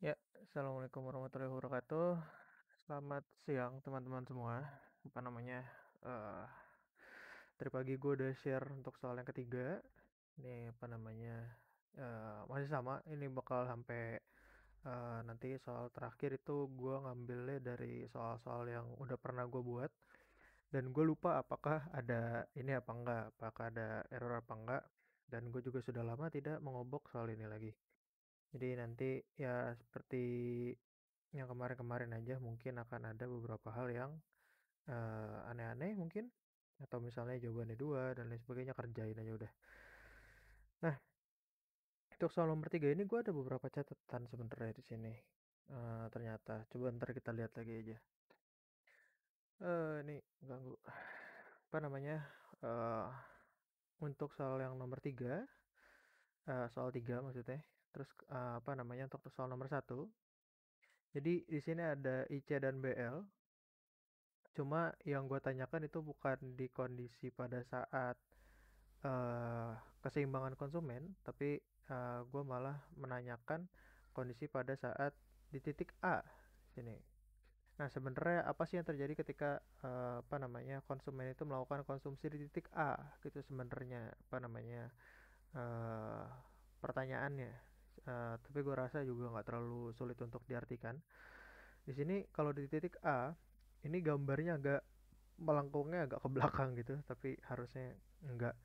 Ya, Assalamualaikum warahmatullahi wabarakatuh. Selamat siang teman-teman semua. Apa namanya? eh dari pagi gue udah share untuk soal yang ketiga. Ini apa namanya? eh masih sama. Ini bakal sampai eh, nanti soal terakhir itu gue ngambilnya dari soal-soal yang udah pernah gue buat. Dan gue lupa apakah ada ini apa enggak, apakah ada error apa enggak. Dan gue juga sudah lama tidak mengobok soal ini lagi. Jadi nanti ya seperti yang kemarin-kemarin aja mungkin akan ada beberapa hal yang, aneh aneh-aneh mungkin atau misalnya jawabannya dua dan lain sebagainya, kerjain aja udah. Nah, untuk soal nomor tiga ini gua ada beberapa catatan sebenernya di sini, uh, ternyata. Coba ntar kita lihat lagi aja. uh, ini ganggu. Apa namanya, uh, untuk soal yang nomor tiga uh, soal tiga maksudnya terus uh, apa namanya untuk soal nomor satu jadi di sini ada IC dan BL cuma yang gue tanyakan itu bukan di kondisi pada saat uh, keseimbangan konsumen tapi uh, gue malah menanyakan kondisi pada saat di titik A sini Nah, sebenarnya apa sih yang terjadi ketika uh, apa namanya konsumen itu melakukan konsumsi di titik A gitu sebenarnya apa namanya uh, pertanyaannya uh, tapi gue rasa juga nggak terlalu sulit untuk diartikan di sini kalau di titik A ini gambarnya agak melengkungnya agak ke belakang gitu tapi harusnya nggak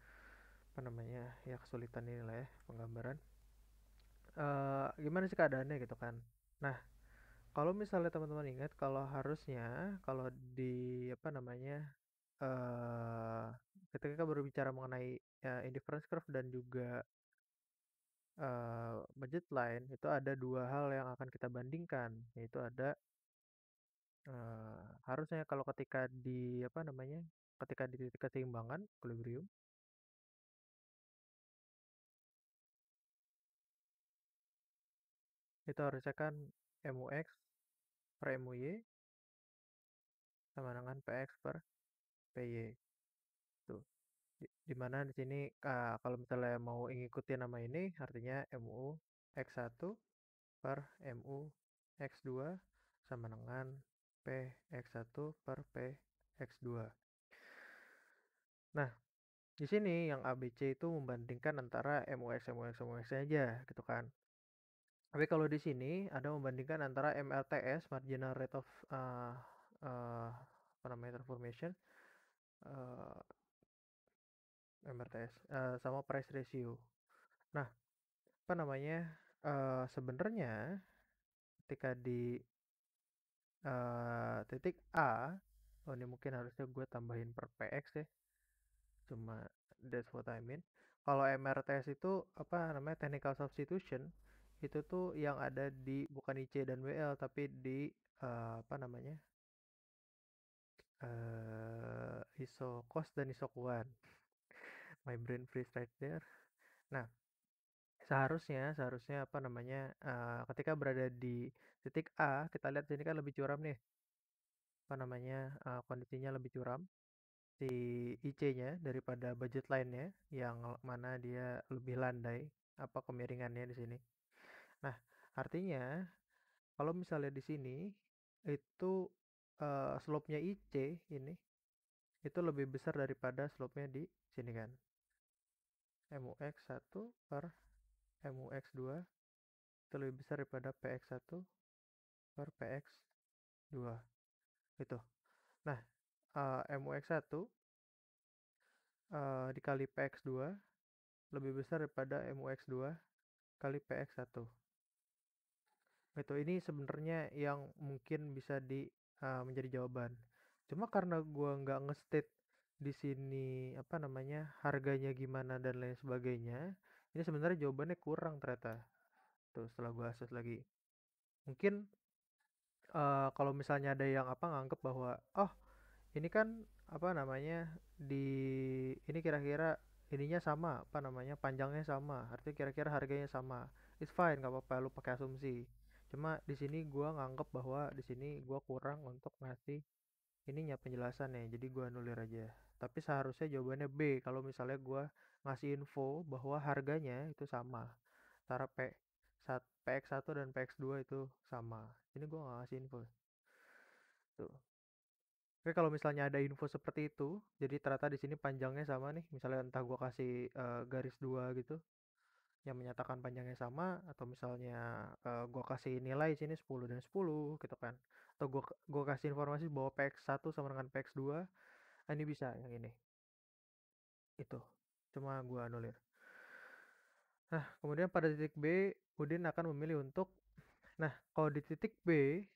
apa namanya ya kesulitan inilah ya penggambaran uh, gimana sih keadaannya gitu kan nah kalau misalnya teman-teman ingat kalau harusnya kalau di apa namanya uh, ketika kita berbicara mengenai uh, indifference curve dan juga budget lain itu ada dua hal yang akan kita bandingkan, yaitu ada uh, harusnya kalau ketika di apa namanya, ketika di titik keseimbangan, equilibrium itu harusnya kan MUX per MUY sama dengan PX per PY dimana di sini, uh, kalau misalnya mau ngikutin nama ini artinya MU X1 per MU X2 sama dengan P X1 per P X2. Nah, di sini yang ABC itu membandingkan antara MUX MUX MUX saja gitu kan. Tapi kalau di sini ada membandingkan antara MRTS marginal rate of, uh, uh, apa namanya transformation, MRTS uh, eh, sama price ratio. Nah, apa namanya? Uh, sebenarnya ketika di uh, titik A, oh ini mungkin harusnya gue tambahin per PX deh. Cuma that's what I mean. Kalau MRTS itu apa namanya technical substitution itu tuh yang ada di bukan IC dan WL tapi di uh, apa namanya? Uh, ISO cost dan ISO kuan my brain freeze right there nah seharusnya seharusnya apa namanya uh, ketika berada di titik A kita lihat sini kan lebih curam nih apa namanya uh, kondisinya lebih curam si IC-nya daripada budget line lainnya yang mana dia lebih landai apa kemiringannya di sini. Nah, artinya kalau misalnya di sini itu uh, slope-nya IC ini itu lebih besar daripada slope-nya di sini kan. MUX1 per MUX2 itu lebih besar daripada PX1 per PX2 gitu nah uh, MUX1 uh, dikali PX2 lebih besar daripada MUX2 kali PX1 gitu ini sebenarnya yang mungkin bisa di uh, menjadi jawaban cuma karena gua nggak nge-state di sini apa namanya harganya gimana dan lain sebagainya ini sebenarnya jawabannya kurang ternyata tuh setelah gue assess lagi mungkin uh, kalau misalnya ada yang apa nganggep bahwa oh ini kan apa namanya di ini kira-kira ininya sama apa namanya panjangnya sama artinya kira-kira harganya sama it's fine nggak apa-apa lu pakai asumsi cuma di sini gue nganggep bahwa di sini gue kurang untuk ngasih ininya penjelasannya jadi gue nulir aja tapi seharusnya jawabannya B kalau misalnya gue ngasih info bahwa harganya itu sama antara P sat, PX1 dan PX2 itu sama ini gue gak ngasih info tuh Oke kalau misalnya ada info seperti itu, jadi ternyata di sini panjangnya sama nih, misalnya entah gue kasih uh, garis dua gitu, yang menyatakan panjangnya sama atau misalnya uh, eh, gue kasih nilai sini 10 dan 10 gitu kan atau gue gua kasih informasi bahwa PX1 sama dengan PX2 Ah, ini bisa yang ini itu cuma gue anulir nah kemudian pada titik B Udin akan memilih untuk nah kalau di titik B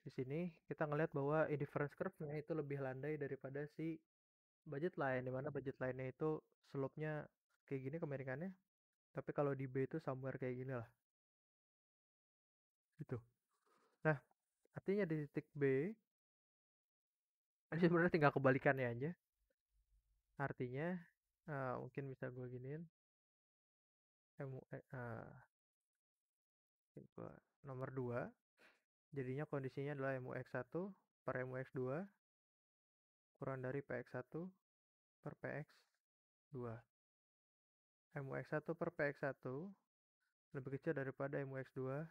di sini kita ngelihat bahwa indifference curve-nya itu lebih landai daripada si budget line dimana budget line-nya itu slope-nya kayak gini kemiringannya tapi kalau di B itu somewhere kayak gini lah gitu nah artinya di titik B ini sebenarnya tinggal kebalikannya aja Artinya uh, mungkin bisa gue giniin. Emu, eh, uh, nomor 2 jadinya kondisinya adalah MUX1 per MUX2 kurang dari PX1 per PX2 MUX1 per PX1 lebih kecil daripada MUX2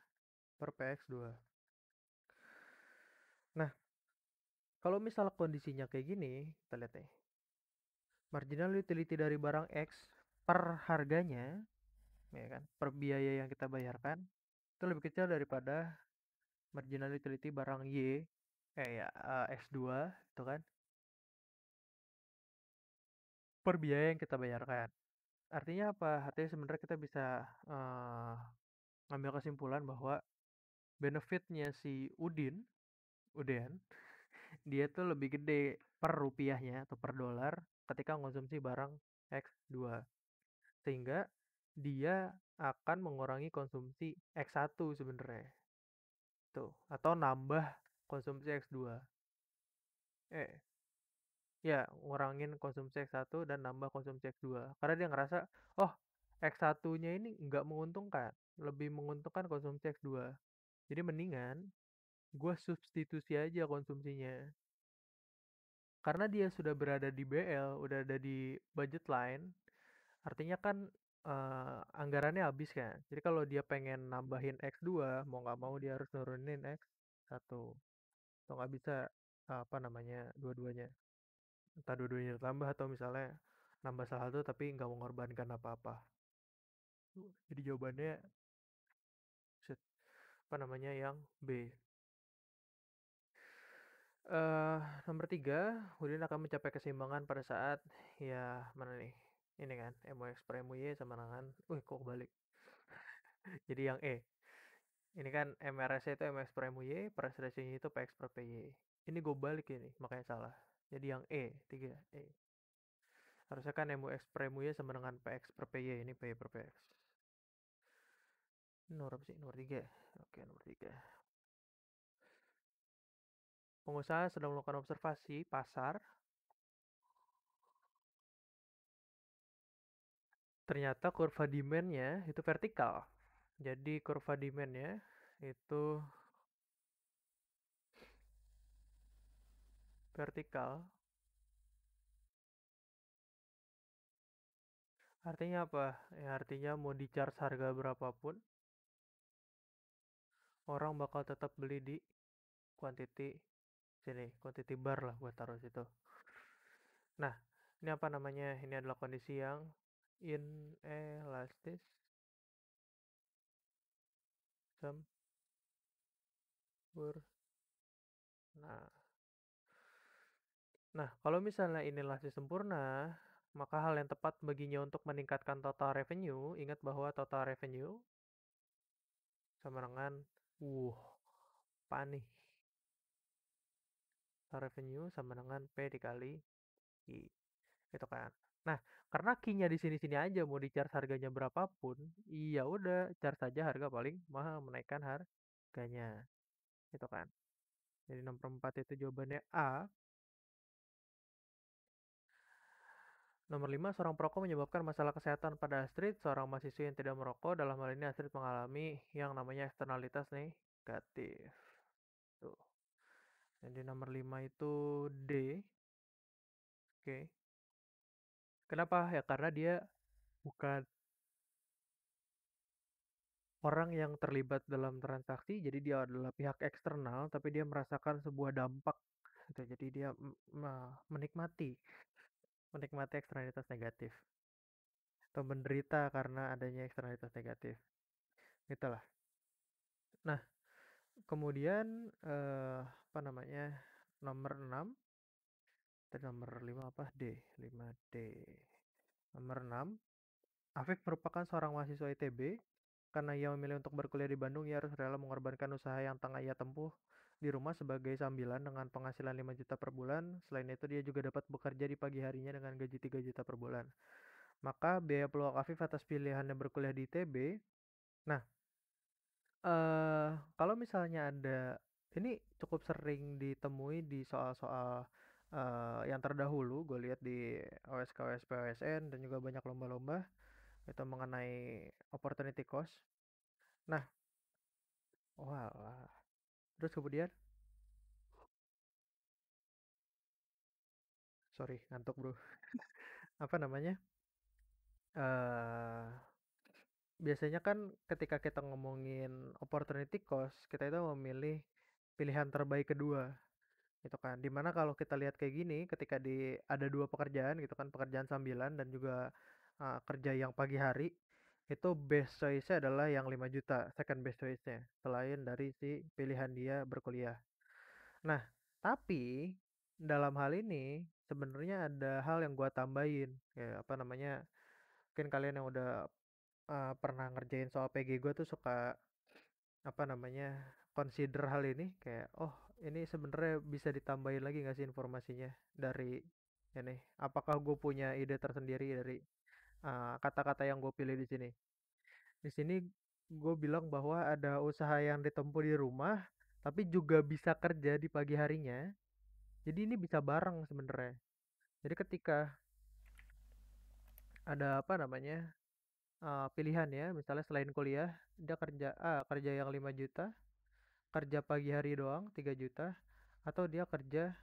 per PX2 nah kalau misal kondisinya kayak gini kita lihat nih marginal utility dari barang X per harganya ya kan per biaya yang kita bayarkan itu lebih kecil daripada marginal utility barang Y ya, eh ya uh, X2 itu kan per biaya yang kita bayarkan artinya apa artinya sebenarnya kita bisa uh, ngambil kesimpulan bahwa benefitnya si Udin Udin dia tuh lebih gede per rupiahnya atau per dolar ketika mengonsumsi barang X2. Sehingga dia akan mengurangi konsumsi X1 sebenarnya. Tuh, atau nambah konsumsi X2. Eh, ya ngurangin konsumsi X1 dan nambah konsumsi X2 karena dia ngerasa oh X1-nya ini nggak menguntungkan lebih menguntungkan konsumsi X2 jadi mendingan gue substitusi aja konsumsinya karena dia sudah berada di BL, udah ada di budget line, artinya kan uh, anggarannya habis kan. Jadi kalau dia pengen nambahin X2, mau nggak mau dia harus nurunin X1. Atau nggak bisa uh, apa namanya dua-duanya. Entah dua-duanya tambah atau misalnya nambah salah satu tapi nggak mengorbankan apa-apa. Jadi jawabannya apa namanya yang B uh, nomor tiga, Udin akan mencapai keseimbangan pada saat ya mana nih, ini kan MOX per MUY sama dengan wih kok balik, Jadi yang E. Ini kan mrs itu MOX per MUY, press ratio-nya itu PX per PY. Ini gue balik ini, makanya salah. Jadi yang E, tiga E. Harusnya kan MOX per MUY sama dengan PX per PY, ini PY per PX. Nomor apa sih? Nomor tiga, Oke, nomor tiga. Pengusaha sedang melakukan observasi pasar. Ternyata kurva demand-nya itu vertikal. Jadi kurva demand-nya itu vertikal. Artinya apa? Ya, artinya mau di charge harga berapapun, orang bakal tetap beli di quantity sini quantity bar lah gue taruh situ nah ini apa namanya ini adalah kondisi yang inelastis sempurna nah nah kalau misalnya inelastis sempurna maka hal yang tepat baginya untuk meningkatkan total revenue ingat bahwa total revenue sama dengan wuh panih revenue sama dengan P dikali Q. Gitu kan. Nah, karena Q-nya di sini-sini aja mau di charge harganya berapapun, iya udah charge saja harga paling mahal menaikkan harganya. Gitu kan. Jadi nomor 4 itu jawabannya A. Nomor 5, seorang perokok menyebabkan masalah kesehatan pada Astrid, seorang mahasiswa yang tidak merokok, dalam hal ini Astrid mengalami yang namanya eksternalitas negatif. Tuh. Jadi nomor 5 itu D. Oke. Kenapa? Ya karena dia bukan orang yang terlibat dalam transaksi, jadi dia adalah pihak eksternal, tapi dia merasakan sebuah dampak. Gitu. Jadi dia menikmati, menikmati eksternalitas negatif. Atau menderita karena adanya eksternalitas negatif. Gitu lah Nah, kemudian... Eh, apa namanya? Nomor 6 dan nomor 5 apa? D, 5D. Nomor 6, Afif merupakan seorang mahasiswa ITB. Karena ia memilih untuk berkuliah di Bandung, ia harus rela mengorbankan usaha yang tengah ia tempuh di rumah sebagai sambilan dengan penghasilan 5 juta per bulan. Selain itu, dia juga dapat bekerja di pagi harinya dengan gaji 3 juta per bulan. Maka biaya peluang Afif atas pilihannya berkuliah di ITB. Nah, uh, kalau misalnya ada ini cukup sering ditemui di soal-soal, uh, yang terdahulu gue lihat di OSK-OSP-OSN dan juga banyak lomba-lomba, itu mengenai opportunity cost. Nah Oalah, terus kemudian? Sorry ngantuk, Bro. Apa namanya, uh, biasanya kan ketika kita ngomongin opportunity cost, kita itu memilih pilihan terbaik kedua gitu kan dimana kalau kita lihat kayak gini ketika di ada dua pekerjaan gitu kan pekerjaan sambilan dan juga uh, kerja yang pagi hari itu best choice adalah yang 5 juta second best choice-nya selain dari si pilihan dia berkuliah nah tapi dalam hal ini sebenarnya ada hal yang gua tambahin ya apa namanya mungkin kalian yang udah uh, pernah ngerjain soal PG gua tuh suka apa namanya consider hal ini kayak oh ini sebenarnya bisa ditambahin lagi nggak sih informasinya dari ini apakah gue punya ide tersendiri dari kata kata-kata yang gue pilih di sini di sini gue bilang bahwa ada usaha yang ditempuh di rumah tapi juga bisa kerja di pagi harinya jadi ini bisa bareng sebenarnya jadi ketika ada apa namanya uh, pilihan ya misalnya selain kuliah dia kerja ah, kerja yang 5 juta kerja pagi hari doang 3 juta atau dia kerja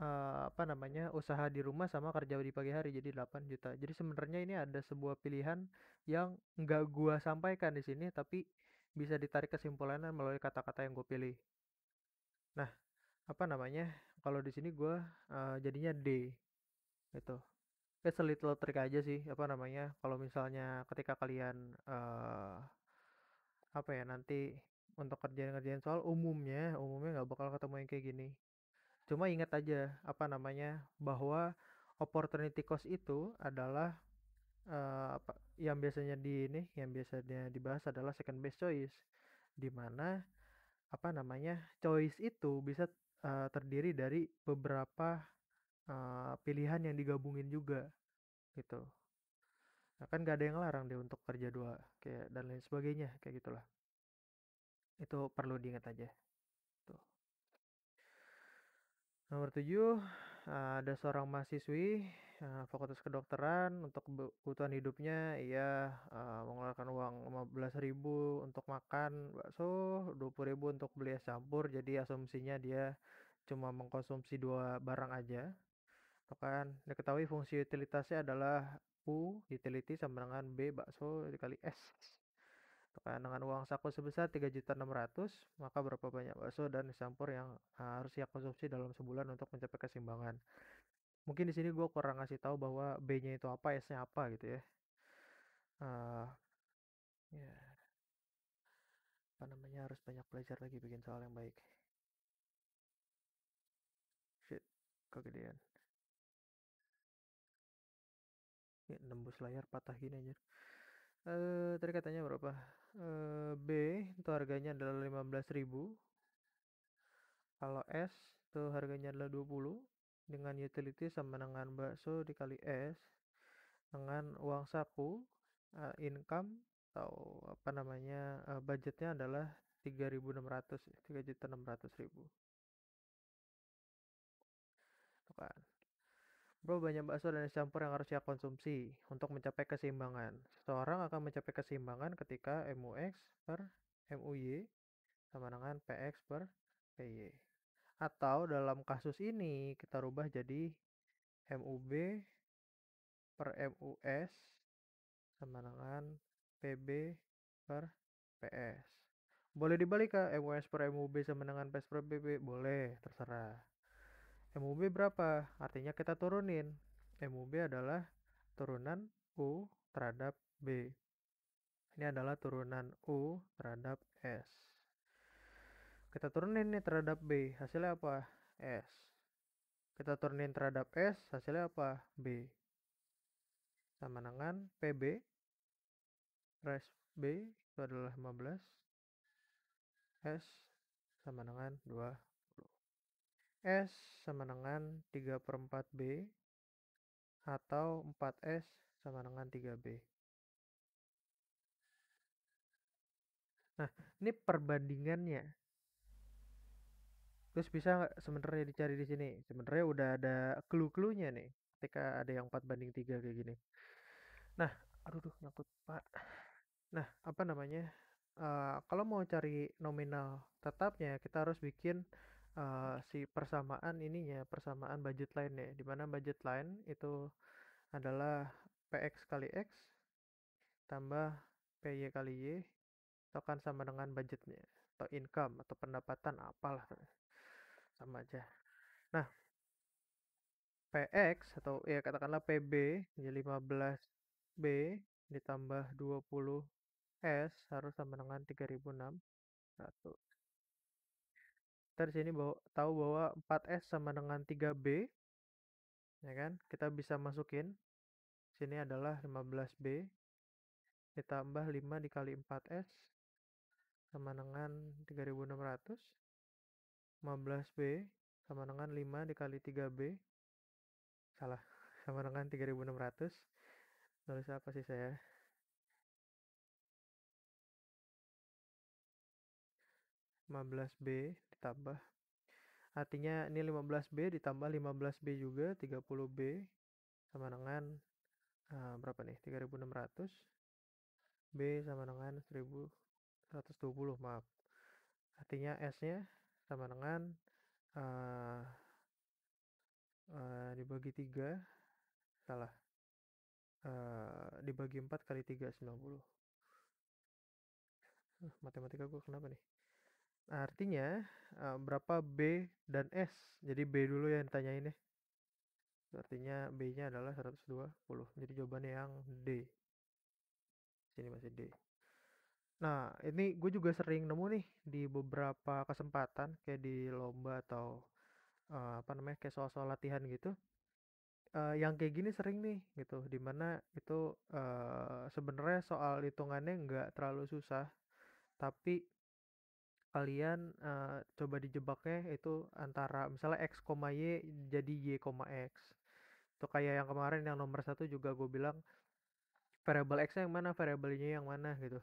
uh, apa namanya usaha di rumah sama kerja di pagi hari jadi 8 juta. Jadi sebenarnya ini ada sebuah pilihan yang nggak gua sampaikan di sini tapi bisa ditarik kesimpulannya melalui kata-kata yang gue pilih. Nah, apa namanya? Kalau di sini gua uh, jadinya D itu It's a little trick aja sih, apa namanya? Kalau misalnya ketika kalian uh, apa ya nanti untuk kerjaan-kerjaan soal umumnya umumnya nggak bakal ketemu yang kayak gini cuma ingat aja apa namanya bahwa opportunity cost itu adalah uh, apa yang biasanya di ini yang biasanya dibahas adalah second best choice di mana apa namanya choice itu bisa uh, terdiri dari beberapa uh, pilihan yang digabungin juga gitu nah, kan gak ada yang larang deh untuk kerja dua kayak dan lain sebagainya kayak gitulah itu perlu diingat aja. Tuh. Nomor tujuh, ada seorang mahasiswi eh, fakultas kedokteran untuk kebutuhan hidupnya ia eh, mengeluarkan uang ribu untuk makan bakso, ribu untuk beli es campur. Jadi asumsinya dia cuma mengkonsumsi dua barang aja. Tuh kan diketahui fungsi utilitasnya adalah U utility sama dengan B bakso dikali S. Gitu kan. Dengan uang saku sebesar 3.600, maka berapa banyak bakso dan campur yang harus ia konsumsi dalam sebulan untuk mencapai keseimbangan. Mungkin di sini gue kurang ngasih tahu bahwa B-nya itu apa, S-nya apa gitu ya. Uh, ya. Apa namanya harus banyak belajar lagi bikin soal yang baik. Shit, kegedean. Ya, nembus layar patah aja. Eh, uh, tadi katanya berapa? Eh, B itu harganya adalah 15.000 kalau S itu harganya adalah 20 dengan utility sama dengan bakso dikali S dengan uang saku uh, income atau apa namanya uh, budgetnya adalah 3.600 3.600.000 itu kan Bro, banyak bakso dan es campur yang harus ia konsumsi untuk mencapai keseimbangan. Seseorang akan mencapai keseimbangan ketika MUX per MUY sama dengan PX per PY. Atau dalam kasus ini kita rubah jadi MUB per MUS sama dengan PB per PS. Boleh dibalik ke MUS per MUB sama dengan PS per PB? Boleh, terserah. MUB berapa? Artinya kita turunin. MUB adalah turunan U terhadap B. Ini adalah turunan U terhadap S. Kita turunin ini terhadap B. Hasilnya apa? S. Kita turunin terhadap S. Hasilnya apa? B. Sama dengan PB. Res B itu adalah 15. S sama dengan 2 S sama dengan 3 per 4B atau 4S sama dengan 3B. Nah, ini perbandingannya. Terus bisa nggak sebenarnya dicari di sini? Sebenarnya udah ada clue-cluenya nih ketika ada yang 4 banding 3 kayak gini. Nah, aduh aduh nyangkut, Pak. Nah, apa namanya? Uh, kalau mau cari nominal tetapnya kita harus bikin uh, si persamaan ininya, persamaan budget line ya, dimana budget line itu adalah PX kali X tambah PY kali Y itu akan sama dengan budgetnya atau income atau pendapatan apalah sama aja. Nah, PX atau ya katakanlah PB jadi 15B ditambah 20S harus sama dengan 3006 kita di sini bahwa, tahu bahwa 4S sama dengan 3B, ya kan? Kita bisa masukin, sini adalah 15B, ditambah 5 dikali 4S, sama dengan 3600, 15B, sama dengan 5 dikali 3B, salah, sama dengan 3600, nulis apa sih saya? belas B ditambah artinya ini 15B ditambah 15B juga 30B sama dengan uh, berapa nih 3600 B sama dengan 1120 maaf artinya S nya sama dengan uh, uh, dibagi 3 salah uh, dibagi 4 kali 3 90 uh, matematika gue kenapa nih Nah, artinya, berapa B dan S? Jadi B dulu yang ditanyain ya. Artinya B-nya adalah 120. Jadi jawabannya yang D. Sini masih D. Nah, ini gue juga sering nemu nih di beberapa kesempatan kayak di lomba atau, uh, apa namanya, kayak soal-soal latihan gitu, uh, yang kayak gini sering nih gitu, dimana itu, uh, sebenarnya soal hitungannya nggak terlalu susah, tapi kalian uh, coba dijebaknya itu antara misalnya X, Y jadi Y, X. Itu kayak yang kemarin yang nomor satu juga gue bilang variabel X yang mana, variabelnya yang mana gitu.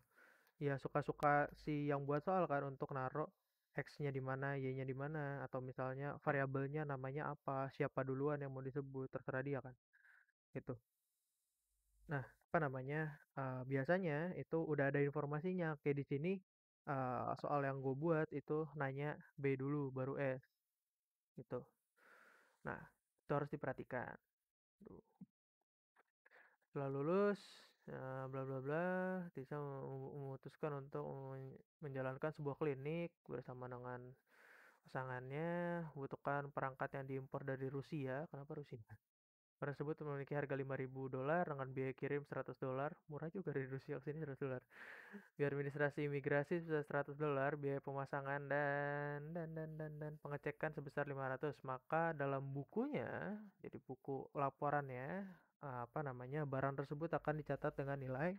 Ya suka-suka si yang buat soal kan untuk naruh X-nya di mana, Y-nya di mana, atau misalnya variabelnya namanya apa, siapa duluan yang mau disebut, terserah dia kan. Gitu. Nah, apa namanya? Uh, biasanya itu udah ada informasinya. Kayak di sini uh, soal yang gue buat itu nanya B dulu baru S, gitu. Nah, itu harus diperhatikan, gitu. Setelah lulus, bla bla bla, bisa memutuskan untuk menjalankan sebuah klinik bersama dengan pasangannya, butuhkan perangkat yang diimpor dari Rusia, kenapa Rusia? Barang tersebut memiliki harga 5000 dolar dengan biaya kirim 100 dolar. Murah juga di Rusia ke sini 100 dolar. Biaya administrasi imigrasi sebesar 100 dolar, biaya pemasangan dan dan dan dan dan pengecekan sebesar 500. Maka dalam bukunya, jadi buku laporannya eh, apa namanya? barang tersebut akan dicatat dengan nilai.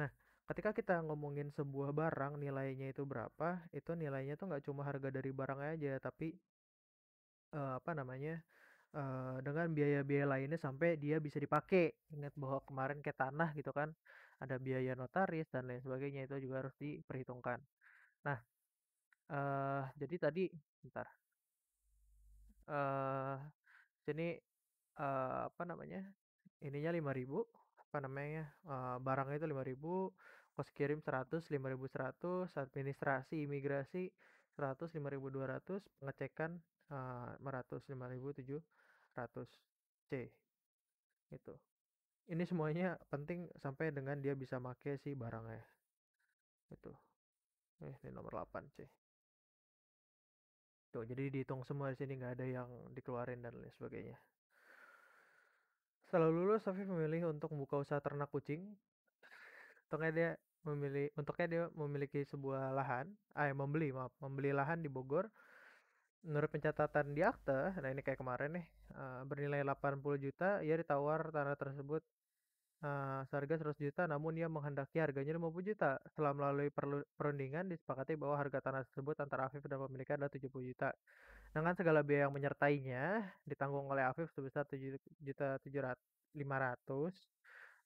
Nah, ketika kita ngomongin sebuah barang nilainya itu berapa, itu nilainya tuh nggak cuma harga dari barangnya aja, tapi uh, apa namanya? dengan biaya-biaya lainnya sampai dia bisa dipakai. Ingat bahwa kemarin kayak tanah gitu kan, ada biaya notaris dan lain sebagainya itu juga harus diperhitungkan. Nah, uh, jadi tadi bentar. Uh, jadi uh, apa namanya? Ininya 5000 apa namanya? Uh, barangnya itu 5000 kos kirim 100, 5100, administrasi imigrasi 100, 5200, pengecekan Eh, uh, 5700 C itu, ini semuanya penting sampai dengan dia bisa make si barangnya itu eh, ini nomor 8 C tuh jadi dihitung semua di sini nggak ada yang dikeluarin dan lain sebagainya setelah lulus Safi memilih untuk membuka usaha ternak kucing untungnya dia memilih untuknya dia memiliki sebuah lahan eh membeli maaf membeli lahan di Bogor Menurut pencatatan di akte, nah ini kayak kemarin nih, uh, bernilai 80 juta, ia ditawar tanah tersebut, uh, seharga 100 juta, namun ia menghendaki harganya 50 juta. Setelah melalui perundingan, disepakati bahwa harga tanah tersebut antara Afif dan pemiliknya adalah 70 juta. Dengan nah, segala biaya yang menyertainya, ditanggung oleh Afif sebesar 7 juta 500.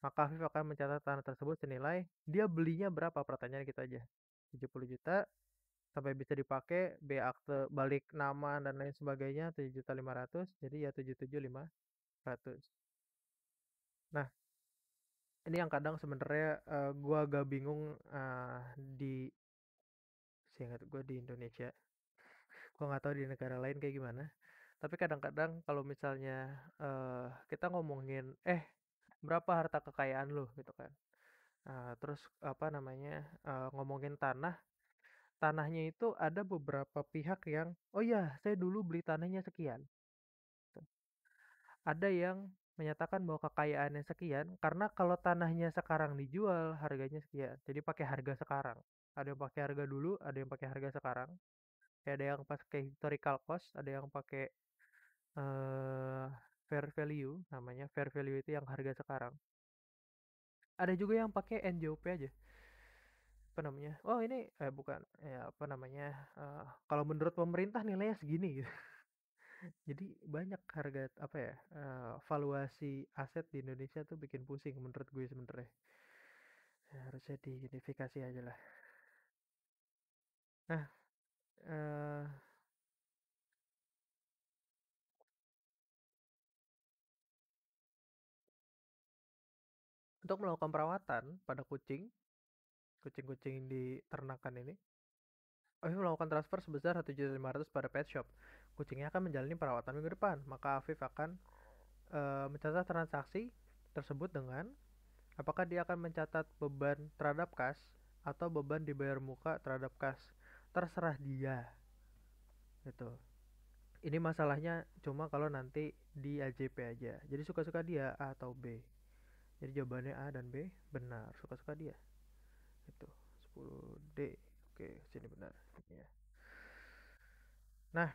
maka Afif akan mencatat tanah tersebut senilai, "Dia belinya berapa?" Pertanyaan kita aja, 70 juta sampai bisa dipakai B akte balik nama dan lain sebagainya 7.500 jadi ya 77500 nah ini yang kadang sebenarnya uh, gua agak bingung uh, di seingat gua di Indonesia gua nggak tahu di negara lain kayak gimana tapi kadang-kadang kalau misalnya uh, kita ngomongin eh berapa harta kekayaan lo gitu kan uh, terus apa namanya uh, ngomongin tanah tanahnya itu ada beberapa pihak yang, "Oh ya, saya dulu beli tanahnya sekian." Gitu. Ada yang menyatakan bahwa kekayaannya sekian, karena kalau tanahnya sekarang dijual harganya sekian. Jadi pakai harga sekarang. Ada yang pakai harga dulu, ada yang pakai harga sekarang. ada yang pakai historical cost, ada yang pakai, uh, fair value namanya. Fair value itu yang harga sekarang. Ada juga yang pakai NJOP aja apa namanya? Oh ini eh bukan ya apa namanya? uh, kalau menurut pemerintah nilainya segini gitu. Jadi banyak harga apa ya? uh, valuasi aset di Indonesia tuh bikin pusing menurut gue sebenernya. Ya, harusnya diidentifikasi aja lah. Nah, uh, Untuk melakukan perawatan pada kucing kucing-kucing di ternakan ini Afif melakukan transfer sebesar 1.500 pada pet shop. Kucingnya akan menjalani perawatan minggu depan, maka Afif akan uh, mencatat transaksi tersebut dengan apakah dia akan mencatat beban terhadap kas atau beban dibayar muka terhadap kas. Terserah dia. Gitu. Ini masalahnya cuma kalau nanti di AJP aja. Jadi suka-suka dia A atau B. Jadi jawabannya A dan B benar, suka-suka dia itu 10D oke sini benar ya nah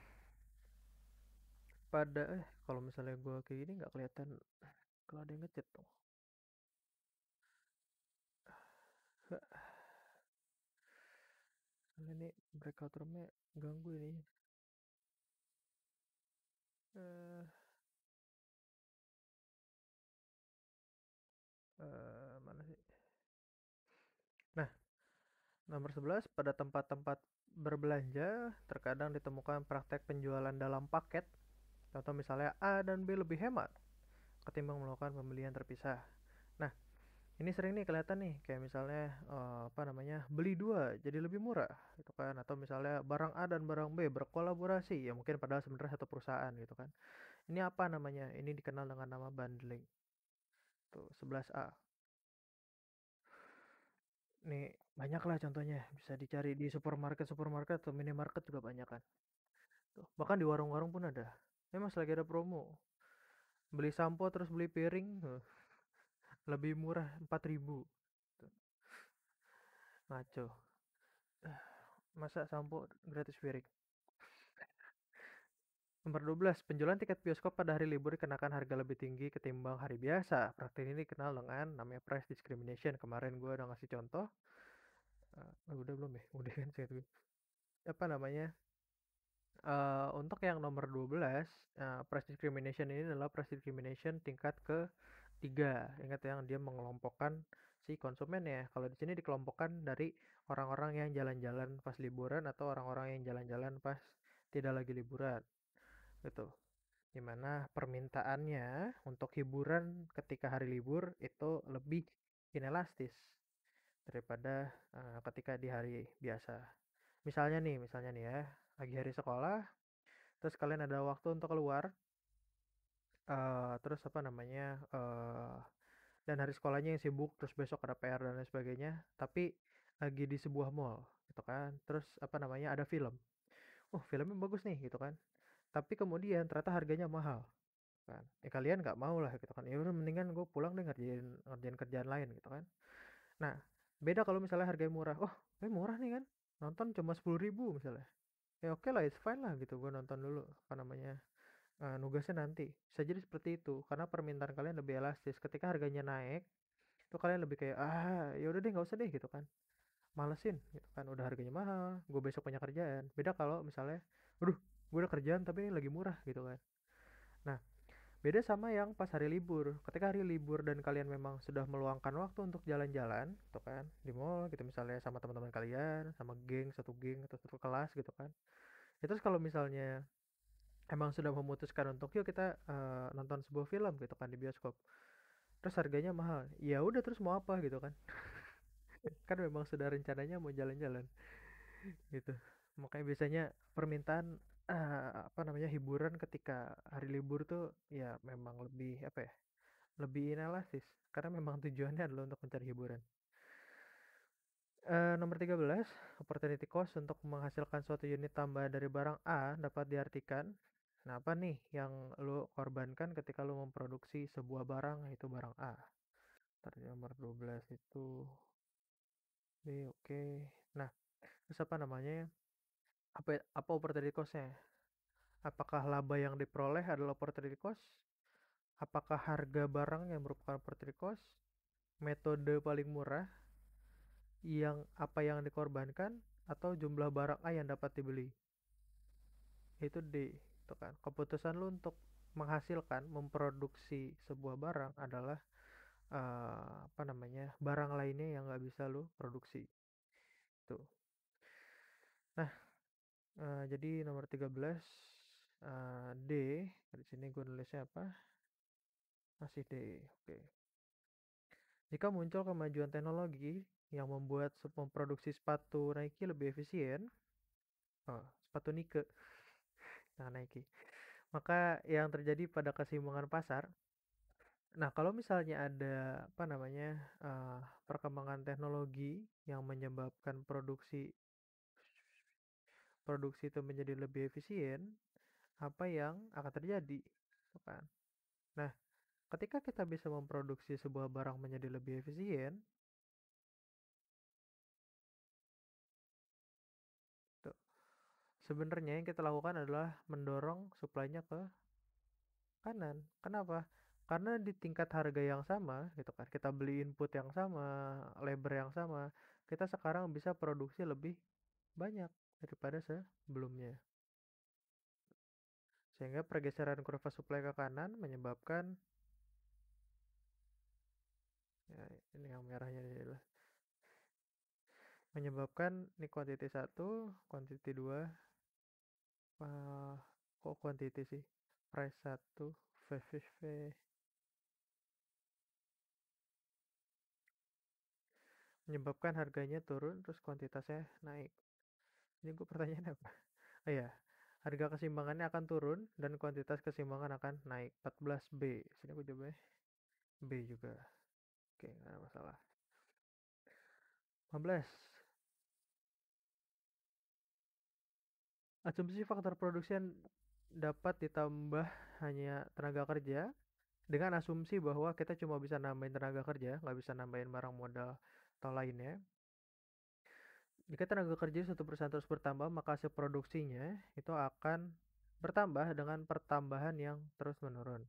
pada eh kalau misalnya gue kayak gini nggak kelihatan kalau ada yang ngecet tuh ini breakout roomnya ganggu ini eh, Nomor 11, pada tempat-tempat berbelanja terkadang ditemukan praktek penjualan dalam paket. atau misalnya A dan B lebih hemat ketimbang melakukan pembelian terpisah. Nah, ini sering nih kelihatan nih kayak misalnya uh, apa namanya beli dua jadi lebih murah gitu kan atau misalnya barang A dan barang B berkolaborasi ya mungkin padahal sebenarnya satu perusahaan gitu kan. Ini apa namanya? Ini dikenal dengan nama bundling. Tuh, 11A. Nih, banyak lah contohnya, bisa dicari di supermarket-supermarket atau minimarket juga banyak kan. bahkan di warung-warung pun ada. memang Mas lagi ada promo. Beli sampo terus beli piring, eh, lebih murah 4.000. ribu Ngaco. Eh, masa sampo gratis piring? Nomor 12, penjualan tiket bioskop pada hari libur dikenakan harga lebih tinggi ketimbang hari biasa. Praktik ini dikenal dengan namanya price discrimination. Kemarin gue udah ngasih contoh. Uh, udah belum ya? Udah kan sih Apa namanya? Uh, untuk yang nomor 12, uh, eh, price discrimination ini adalah price discrimination tingkat ke 3. Ingat yang dia mengelompokkan si konsumen ya. Kalau di sini dikelompokkan dari orang-orang yang jalan-jalan pas liburan atau orang-orang yang jalan-jalan pas tidak lagi liburan. Betul. Gitu. Dimana permintaannya untuk hiburan ketika hari libur itu lebih inelastis daripada uh, ketika di hari biasa. Misalnya nih, misalnya nih ya, lagi hari sekolah, terus kalian ada waktu untuk keluar, uh, terus apa namanya, uh, dan hari sekolahnya yang sibuk, terus besok ada PR dan lain sebagainya, tapi lagi di sebuah mall, gitu kan, terus apa namanya, ada film, oh filmnya bagus nih, gitu kan, tapi kemudian ternyata harganya mahal kan ya kalian nggak mau lah gitu kan ya udah mendingan gue pulang deh ngerjain ngerjain kerjaan lain gitu kan nah beda kalau misalnya harganya murah oh eh murah nih kan nonton cuma sepuluh ribu misalnya ya oke okay lah it's fine lah gitu gue nonton dulu apa namanya uh, nugasnya nanti bisa jadi seperti itu karena permintaan kalian lebih elastis ketika harganya naik itu kalian lebih kayak ah ya udah deh nggak usah deh gitu kan malesin gitu kan udah harganya mahal gue besok punya kerjaan beda kalau misalnya aduh gue udah kerjaan tapi ini lagi murah gitu kan nah beda sama yang pas hari libur ketika hari libur dan kalian memang sudah meluangkan waktu untuk jalan-jalan gitu kan di mall gitu misalnya sama teman-teman kalian sama geng satu geng atau satu kelas gitu kan ya, terus kalau misalnya emang sudah memutuskan untuk yuk kita uh, nonton sebuah film gitu kan di bioskop terus harganya mahal ya udah terus mau apa gitu kan kan memang sudah rencananya mau jalan-jalan gitu makanya biasanya permintaan uh, apa namanya, hiburan ketika hari libur tuh ya memang lebih apa ya, lebih inalasis karena memang tujuannya adalah untuk mencari hiburan. Uh, nomor 13, opportunity cost untuk menghasilkan suatu unit tambahan dari barang A dapat diartikan, nah apa nih yang lo korbankan ketika lo memproduksi sebuah barang itu barang A. Tadi di nomor 12 itu B oke. Nah, terus apa namanya ya? apa ya, apa opportunity cost-nya? Ya? Apakah laba yang diperoleh adalah opportunity cost? Apakah harga barang yang merupakan opportunity cost? Metode paling murah yang apa yang dikorbankan atau jumlah barang A yang dapat dibeli? Itu di itu kan. Keputusan lu untuk menghasilkan memproduksi sebuah barang adalah uh, apa namanya barang lainnya yang nggak bisa lu produksi tuh nah Eh, jadi nomor 13 uh, eh, D. Di sini gue nulisnya apa? Masih D. Oke. Jika muncul kemajuan teknologi yang membuat memproduksi sepatu Nike lebih efisien, oh, sepatu Nike, nah Nike, maka yang terjadi pada keseimbangan pasar. Nah, kalau misalnya ada apa namanya uh, perkembangan teknologi yang menyebabkan produksi produksi itu menjadi lebih efisien, apa yang akan terjadi, gitu kan? Nah, ketika kita bisa memproduksi sebuah barang menjadi lebih efisien, sebenarnya yang kita lakukan adalah mendorong suplainya ke kanan. Kenapa? Karena di tingkat harga yang sama, gitu kan, kita beli input yang sama, labor yang sama, kita sekarang bisa produksi lebih banyak daripada sebelumnya. Sehingga pergeseran kurva suplai ke kanan menyebabkan ya ini yang merahnya adalah ya menyebabkan ini quantity satu quantity dua uh, kok quantity sih? price satu 1 VVV menyebabkan harganya turun terus kuantitasnya naik ini gue pertanyaan apa oh ya harga keseimbangannya akan turun dan kuantitas keseimbangan akan naik 14B sini gue coba ya. B juga oke nggak ada masalah 15 Asumsi faktor produksi yang dapat ditambah hanya tenaga kerja dengan asumsi bahwa kita cuma bisa nambahin tenaga kerja, nggak bisa nambahin barang modal atau lainnya. Jika tenaga kerja satu persen terus bertambah, maka hasil produksinya itu akan bertambah dengan pertambahan yang terus menurun.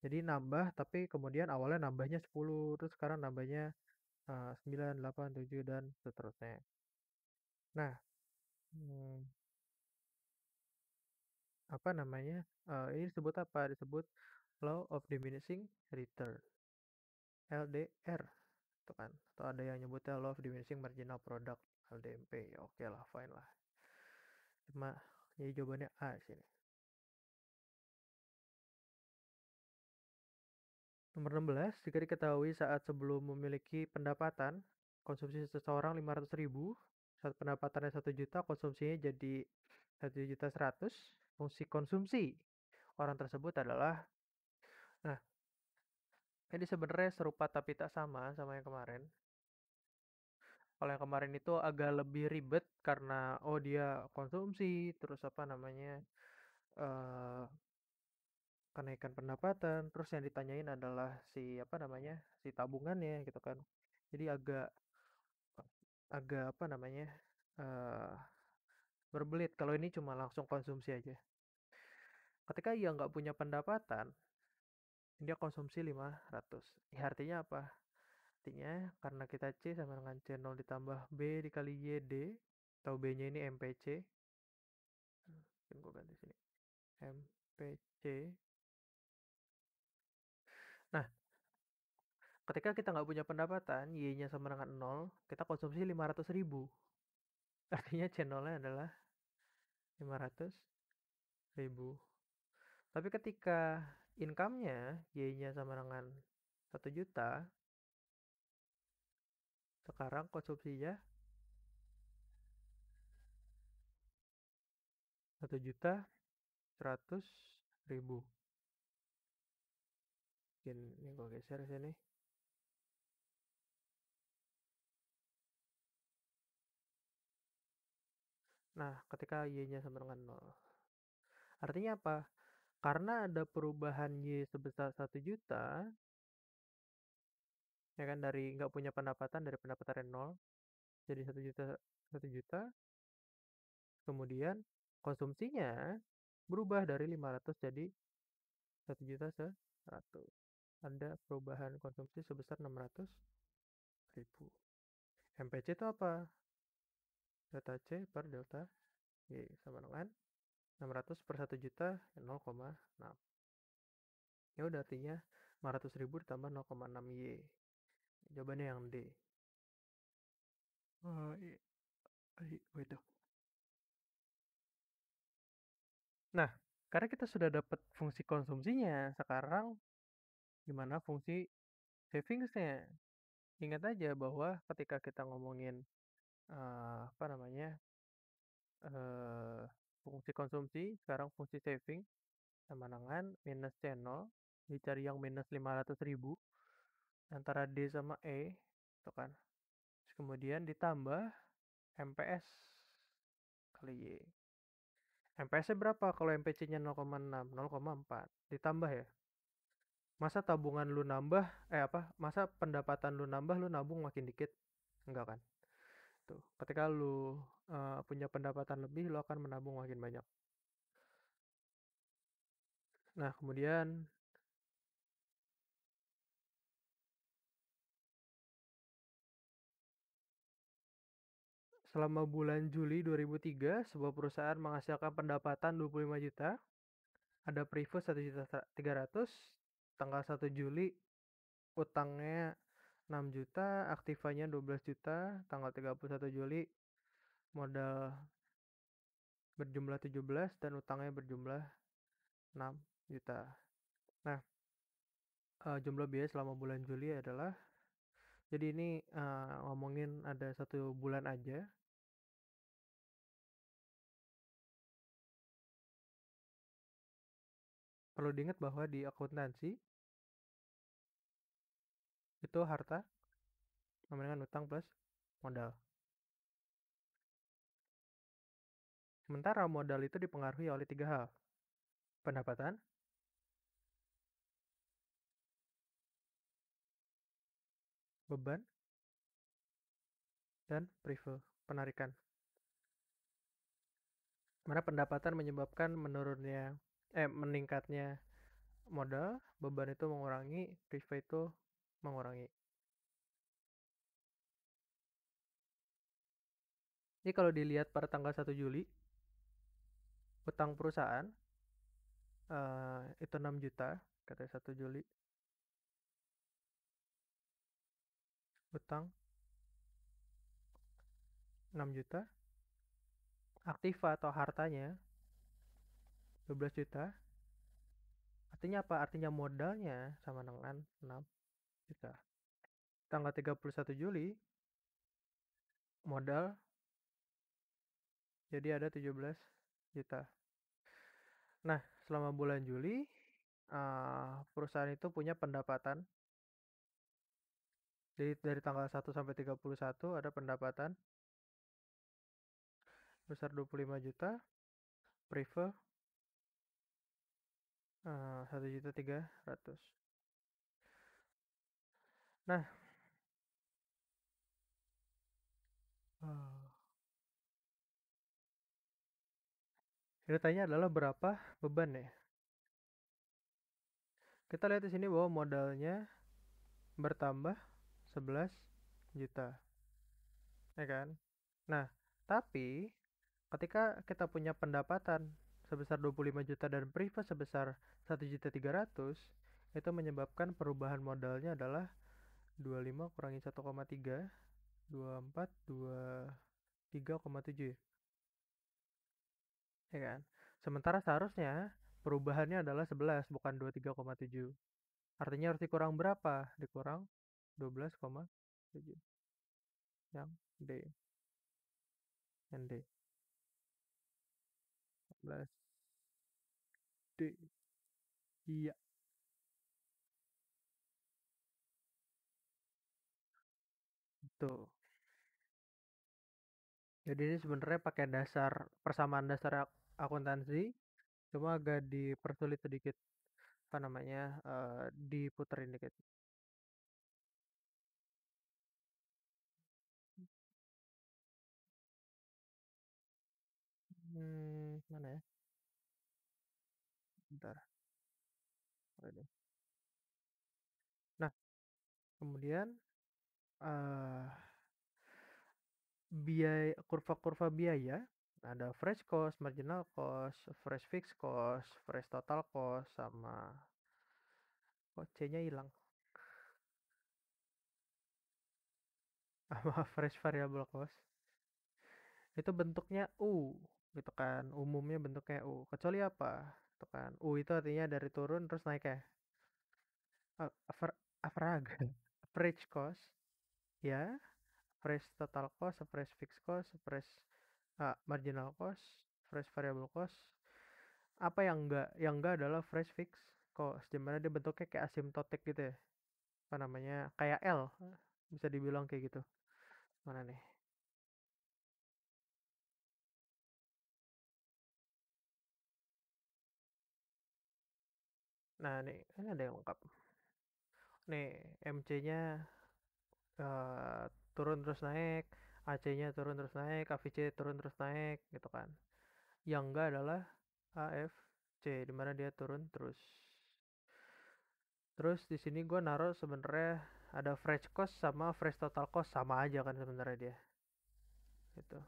Jadi nambah, tapi kemudian awalnya nambahnya 10, terus sekarang nambahnya uh, 9, 8, 7, dan seterusnya. Nah, hmm, apa namanya? Uh, ini disebut apa? Disebut Law of Diminishing Return. LDR, itu kan. Atau ada yang nyebutnya Law of Diminishing Marginal Product. LDMP ya oke lah fine lah cuma jadi ya jawabannya A sini Nomor 16, jika diketahui saat sebelum memiliki pendapatan, konsumsi seseorang 500 ribu, saat pendapatannya 1 juta, konsumsinya jadi 1 juta 100, fungsi konsumsi orang tersebut adalah, nah, ini sebenarnya serupa tapi tak sama sama yang kemarin. Kalau yang kemarin itu agak lebih ribet karena oh dia konsumsi, terus apa namanya? uh, kenaikan pendapatan, terus yang ditanyain adalah si apa namanya? si tabungannya gitu kan. Jadi agak agak apa namanya? uh, berbelit, kalau ini cuma langsung konsumsi aja. Ketika ia nggak punya pendapatan, dia konsumsi 500, ya artinya apa? Artinya, karena kita C sama dengan C0 ditambah B dikali y d atau B-nya ini MPC. tunggu gue ganti sini. MPC. Nah, ketika kita nggak punya pendapatan, Y-nya sama dengan 0, kita konsumsi 500 ribu. Artinya c nya adalah 500 ribu. Tapi ketika income-nya, Y-nya sama dengan 1 juta, sekarang konsumsinya 1 juta 100 ribu. Mungkin ini gue geser sini. Nah, ketika Y-nya sama dengan 0. Artinya apa? Karena ada perubahan Y sebesar 1 juta, ya kan dari nggak punya pendapatan dari pendapatan dari nol jadi satu juta satu juta kemudian konsumsinya berubah dari 500 jadi satu juta seratus ada perubahan konsumsi sebesar 600 ribu MPC itu apa delta C per delta Y sama dengan 600 per 1 juta 0,6 ya udah artinya 500 ribu ditambah 0,6 Y Jawabannya yang D. Oh, i- iya. oh, i- iya, oh, Nah, karena kita sudah dapat fungsi konsumsinya, sekarang gimana fungsi savingsnya? Ingat aja bahwa ketika kita ngomongin, uh, apa namanya, uh, fungsi konsumsi, sekarang fungsi saving, sama dengan -C0, dicari yang minus ribu antara D sama E itu kan Terus kemudian ditambah MPS kali Y MPS-nya berapa kalau MPC-nya 0,6 0,4 ditambah ya masa tabungan lu nambah eh apa masa pendapatan lu nambah lu nabung makin dikit enggak kan tuh ketika lu uh, punya pendapatan lebih lu akan menabung makin banyak nah kemudian Selama bulan Juli 2003, sebuah perusahaan menghasilkan pendapatan 25 juta. Ada previous 1 juta 300, tanggal 1 Juli utangnya 6 juta, aktifanya 12 juta, tanggal 31 Juli modal berjumlah 17 dan utangnya berjumlah 6 juta. Nah, uh, jumlah biaya selama bulan Juli adalah jadi ini uh, ngomongin ada satu bulan aja perlu diingat bahwa di akuntansi itu harta sama dengan utang plus modal. Sementara modal itu dipengaruhi oleh tiga hal. Pendapatan, beban, dan prefer, penarikan. Mana pendapatan menyebabkan menurunnya eh meningkatnya modal, beban itu mengurangi, cash itu mengurangi. ini kalau dilihat pada tanggal 1 Juli, utang perusahaan uh, itu 6 juta, kata 1 Juli. Utang 6 juta. Aktiva atau hartanya 12 juta artinya apa artinya modalnya sama dengan 6 juta tanggal 31 Juli modal jadi ada 17 juta nah selama bulan Juli uh, perusahaan itu punya pendapatan jadi dari tanggal 1 sampai 31 ada pendapatan besar 25 juta, prefer Eh, satu juta tiga ratus. Nah, kita tanya adalah berapa beban ya? Kita lihat di sini bahwa modalnya bertambah sebelas juta. Ya kan? Nah, tapi ketika kita punya pendapatan sebesar 25 juta dan privat sebesar 1 juta 300 itu menyebabkan perubahan modalnya adalah 25 kurangi 1,3 24 23,7 ya kan sementara seharusnya perubahannya adalah 11 bukan 23,7 artinya harus dikurang berapa dikurang 12,7 yang D yang D D. Iya. Jadi ini sebenarnya pakai dasar persamaan dasar ak akuntansi, cuma agak dipersulit sedikit, apa namanya, uh, diputerin dikit. Hmm mana ya bentar oh, ini nah kemudian uh, biaya kurva-kurva biaya ada fresh cost, marginal cost, fresh fixed cost, fresh total cost sama kok C-nya hilang. Sama fresh variable cost. Itu bentuknya U gitu kan umumnya bentuknya U kecuali apa itu kan U itu artinya dari turun terus naik ya average average cost ya average total cost average fixed cost average uh, marginal cost average variable cost apa yang enggak yang enggak adalah fresh fixed cost dimana dia bentuknya kayak asimptotik gitu ya apa namanya kayak L bisa dibilang kayak gitu mana nih Nah, nih, ini kan ada yang lengkap. Nih, MC-nya uh, eh, turun terus naik, AC-nya turun terus naik, AVC turun terus naik, gitu kan. Yang enggak adalah AFC, dimana dia turun terus. Terus di sini gue naruh sebenarnya ada fresh cost sama fresh total cost sama aja kan sebenarnya dia. Gitu.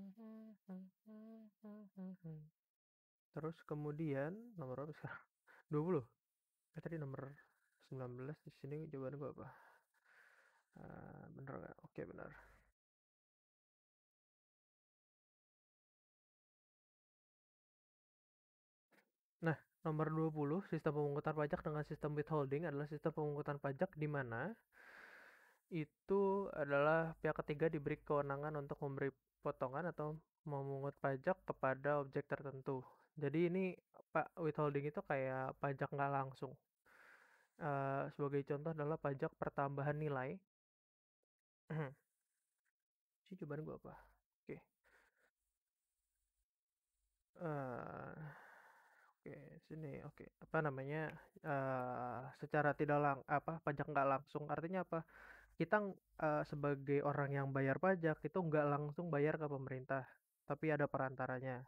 Mm-hmm. Terus kemudian nomor berapa sekarang? 20. Eh, tadi nomor 19 di sini jawaban gua apa? Uh, bener nggak? Oke, bener. Nah, nomor 20, sistem pemungutan pajak dengan sistem withholding adalah sistem pemungutan pajak di mana itu adalah pihak ketiga diberi kewenangan untuk memberi potongan atau Memungut pajak kepada objek tertentu. Jadi ini, Pak, withholding itu kayak pajak nggak langsung. Uh, sebagai contoh adalah pajak pertambahan nilai Sih jawaban gua apa? Oke. Eh, oke sini, oke. Apa namanya, Uh, secara tidak lang apa, pajak nggak langsung artinya apa, kita, uh, sebagai orang yang bayar pajak itu nggak langsung bayar ke pemerintah tapi ada perantaranya.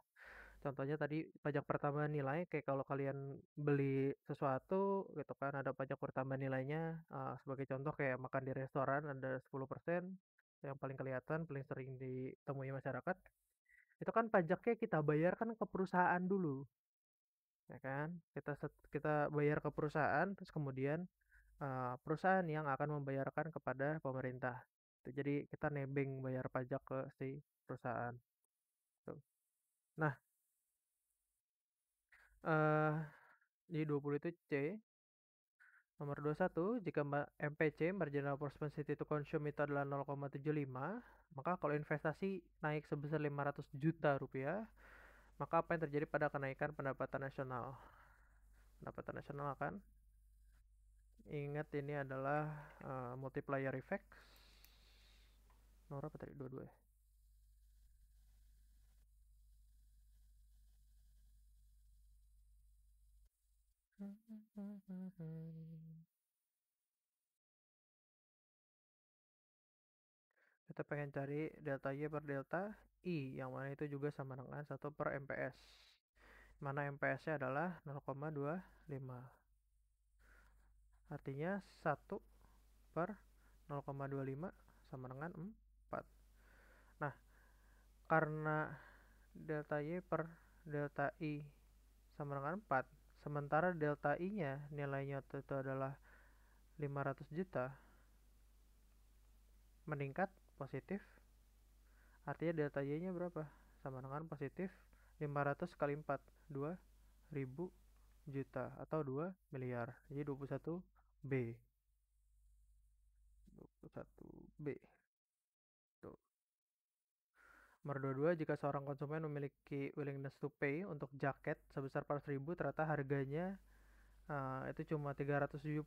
Contohnya tadi pajak pertambahan nilai, kayak kalau kalian beli sesuatu gitu kan, ada pajak pertambahan nilainya. Uh, sebagai contoh kayak makan di restoran ada 10%, yang paling kelihatan, paling sering ditemui masyarakat. Itu kan pajaknya kita bayarkan ke perusahaan dulu, ya kan? Kita set- kita bayar ke perusahaan, terus kemudian uh, perusahaan yang akan membayarkan kepada pemerintah. Jadi kita nebeng bayar pajak ke si perusahaan. Nah uh, di 20 itu C. Nomor 21, jika MPC (marginal propensity to consume) itu adalah 0,75, maka kalau investasi naik sebesar 500 juta rupiah, maka apa yang terjadi pada kenaikan pendapatan nasional? Pendapatan nasional akan Ingat ini adalah, uh, multiplier effect. Nomor apa tadi? 22 ya? Kita pengen cari delta Y per delta I, yang mana itu juga sama dengan satu per MPS. Mana MPS-nya adalah 0,25. Artinya 1 per 0,25 sama dengan 4. Nah, karena delta Y per delta I sama dengan 4, Sementara delta I-nya nilainya itu adalah 500 juta meningkat positif. Artinya delta Y-nya berapa? Sama dengan positif 500 kali 4 2000 juta atau 2 miliar. Jadi 21 B. 21 B. Nomor 22, jika seorang konsumen memiliki willingness to pay untuk jaket sebesar ribu, ternyata harganya uh, itu cuma 370,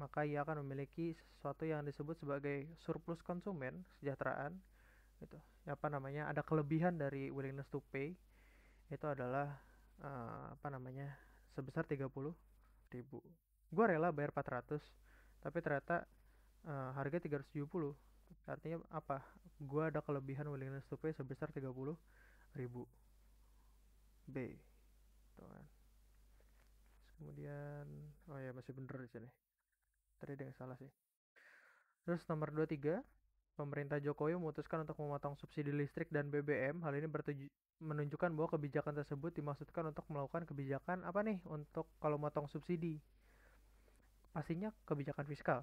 maka ia akan memiliki sesuatu yang disebut sebagai surplus konsumen kesejahteraan itu apa namanya ada kelebihan dari willingness to pay itu adalah uh, apa namanya sebesar 30 ribu gue rela bayar 400 tapi ternyata uh, harga 370 artinya apa gue ada kelebihan willingness to pay sebesar 30 ribu B tuh kan kemudian oh ya masih bener di sini tadi ada yang salah sih terus nomor 23 pemerintah Jokowi memutuskan untuk memotong subsidi listrik dan BBM hal ini bertuju menunjukkan bahwa kebijakan tersebut dimaksudkan untuk melakukan kebijakan apa nih untuk kalau motong subsidi pastinya kebijakan fiskal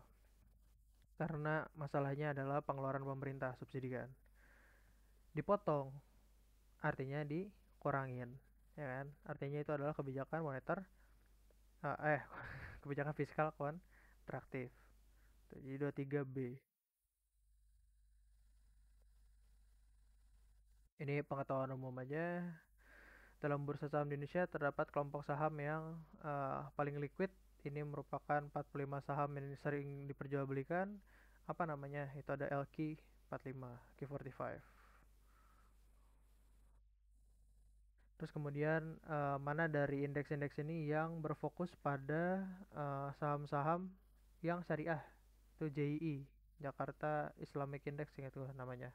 karena masalahnya adalah pengeluaran pemerintah subsidi kan dipotong artinya dikurangin ya kan artinya itu adalah kebijakan moneter uh, eh, eh kebijakan fiskal kontraktif jadi 23B ini pengetahuan umum aja dalam bursa saham di Indonesia terdapat kelompok saham yang uh, paling liquid ini merupakan 45 saham yang sering diperjualbelikan apa namanya itu ada LQ 45 Q45 terus kemudian uh, mana dari indeks-indeks ini yang berfokus pada eh, saham-saham uh, yang syariah itu JII Jakarta Islamic Index ingat gue namanya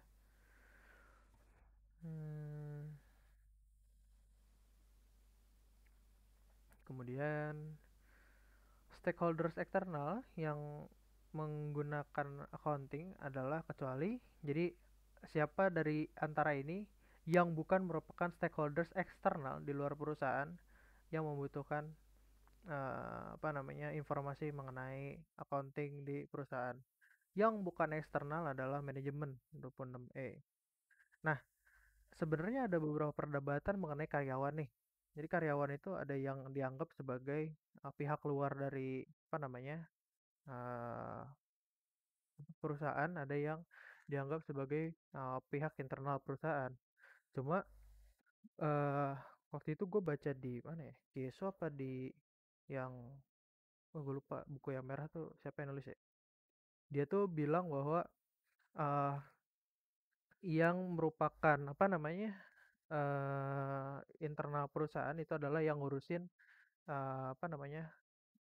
hmm. kemudian stakeholders eksternal yang menggunakan accounting adalah kecuali jadi siapa dari antara ini yang bukan merupakan stakeholders eksternal di luar perusahaan yang membutuhkan uh, apa namanya informasi mengenai accounting di perusahaan. Yang bukan eksternal adalah manajemen 26E. Nah, sebenarnya ada beberapa perdebatan mengenai karyawan nih. Jadi karyawan itu ada yang dianggap sebagai, uh, pihak luar dari apa namanya, uh, perusahaan, ada yang dianggap sebagai, uh, pihak internal perusahaan. Cuma, uh, waktu itu gue baca di mana ya, di apa di yang oh gue lupa buku yang merah tuh siapa yang nulis ya. Dia tuh bilang bahwa, uh, yang merupakan apa namanya, uh, internal perusahaan itu adalah yang ngurusin, uh, apa namanya,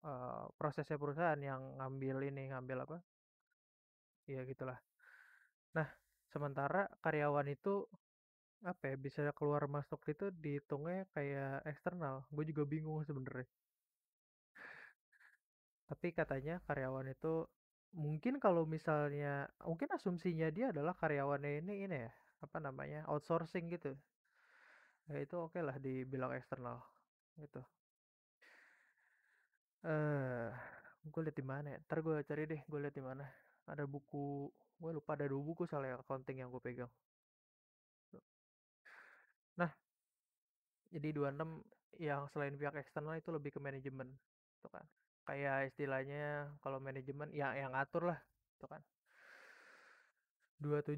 uh, prosesnya perusahaan yang ngambil ini, ngambil apa ya gitulah. Nah, sementara karyawan itu, apa ya, bisa keluar masuk itu dihitungnya kayak eksternal, gue juga bingung sebenarnya Tapi katanya karyawan itu mungkin kalau misalnya mungkin asumsinya dia adalah karyawannya ini, ini ya, apa namanya, outsourcing gitu ya itu oke okay lah dibilang eksternal gitu eh uh, gue liat di mana ya? ntar gue cari deh gue liat di mana ada buku gue lupa ada dua buku soalnya accounting yang gue pegang nah jadi 26 yang selain pihak eksternal itu lebih ke manajemen itu kan kayak istilahnya kalau manajemen ya yang ngatur lah itu kan 27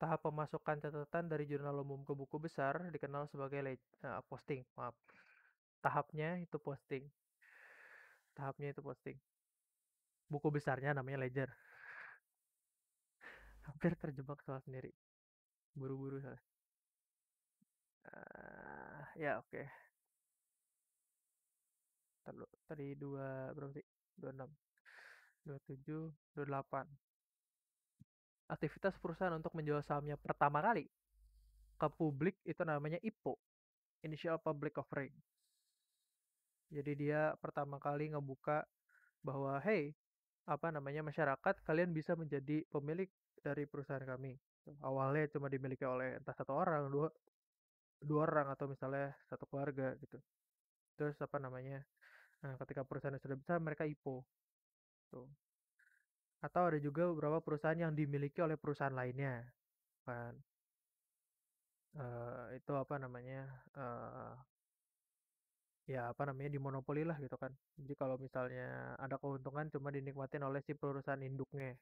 Tahap pemasukan catatan dari jurnal umum ke buku besar dikenal sebagai le- eh, posting, maaf. Tahapnya itu posting. Tahapnya itu posting. Buku besarnya namanya ledger. Hampir terjebak salah sendiri. Buru-buru salah. ya oke. Tadi, tadi dua enam dua tujuh dua delapan aktivitas perusahaan untuk menjual sahamnya pertama kali ke publik itu namanya IPO, Initial Public Offering. Jadi dia pertama kali ngebuka bahwa hey, apa namanya masyarakat kalian bisa menjadi pemilik dari perusahaan kami. Awalnya cuma dimiliki oleh entah satu orang, dua dua orang atau misalnya satu keluarga gitu. Terus apa namanya? Nah, ketika perusahaan sudah besar mereka IPO. Tuh atau ada juga beberapa perusahaan yang dimiliki oleh perusahaan lainnya kan uh, itu apa namanya uh, ya apa namanya dimonopoli lah gitu kan jadi kalau misalnya ada keuntungan cuma dinikmatin oleh si perusahaan induknya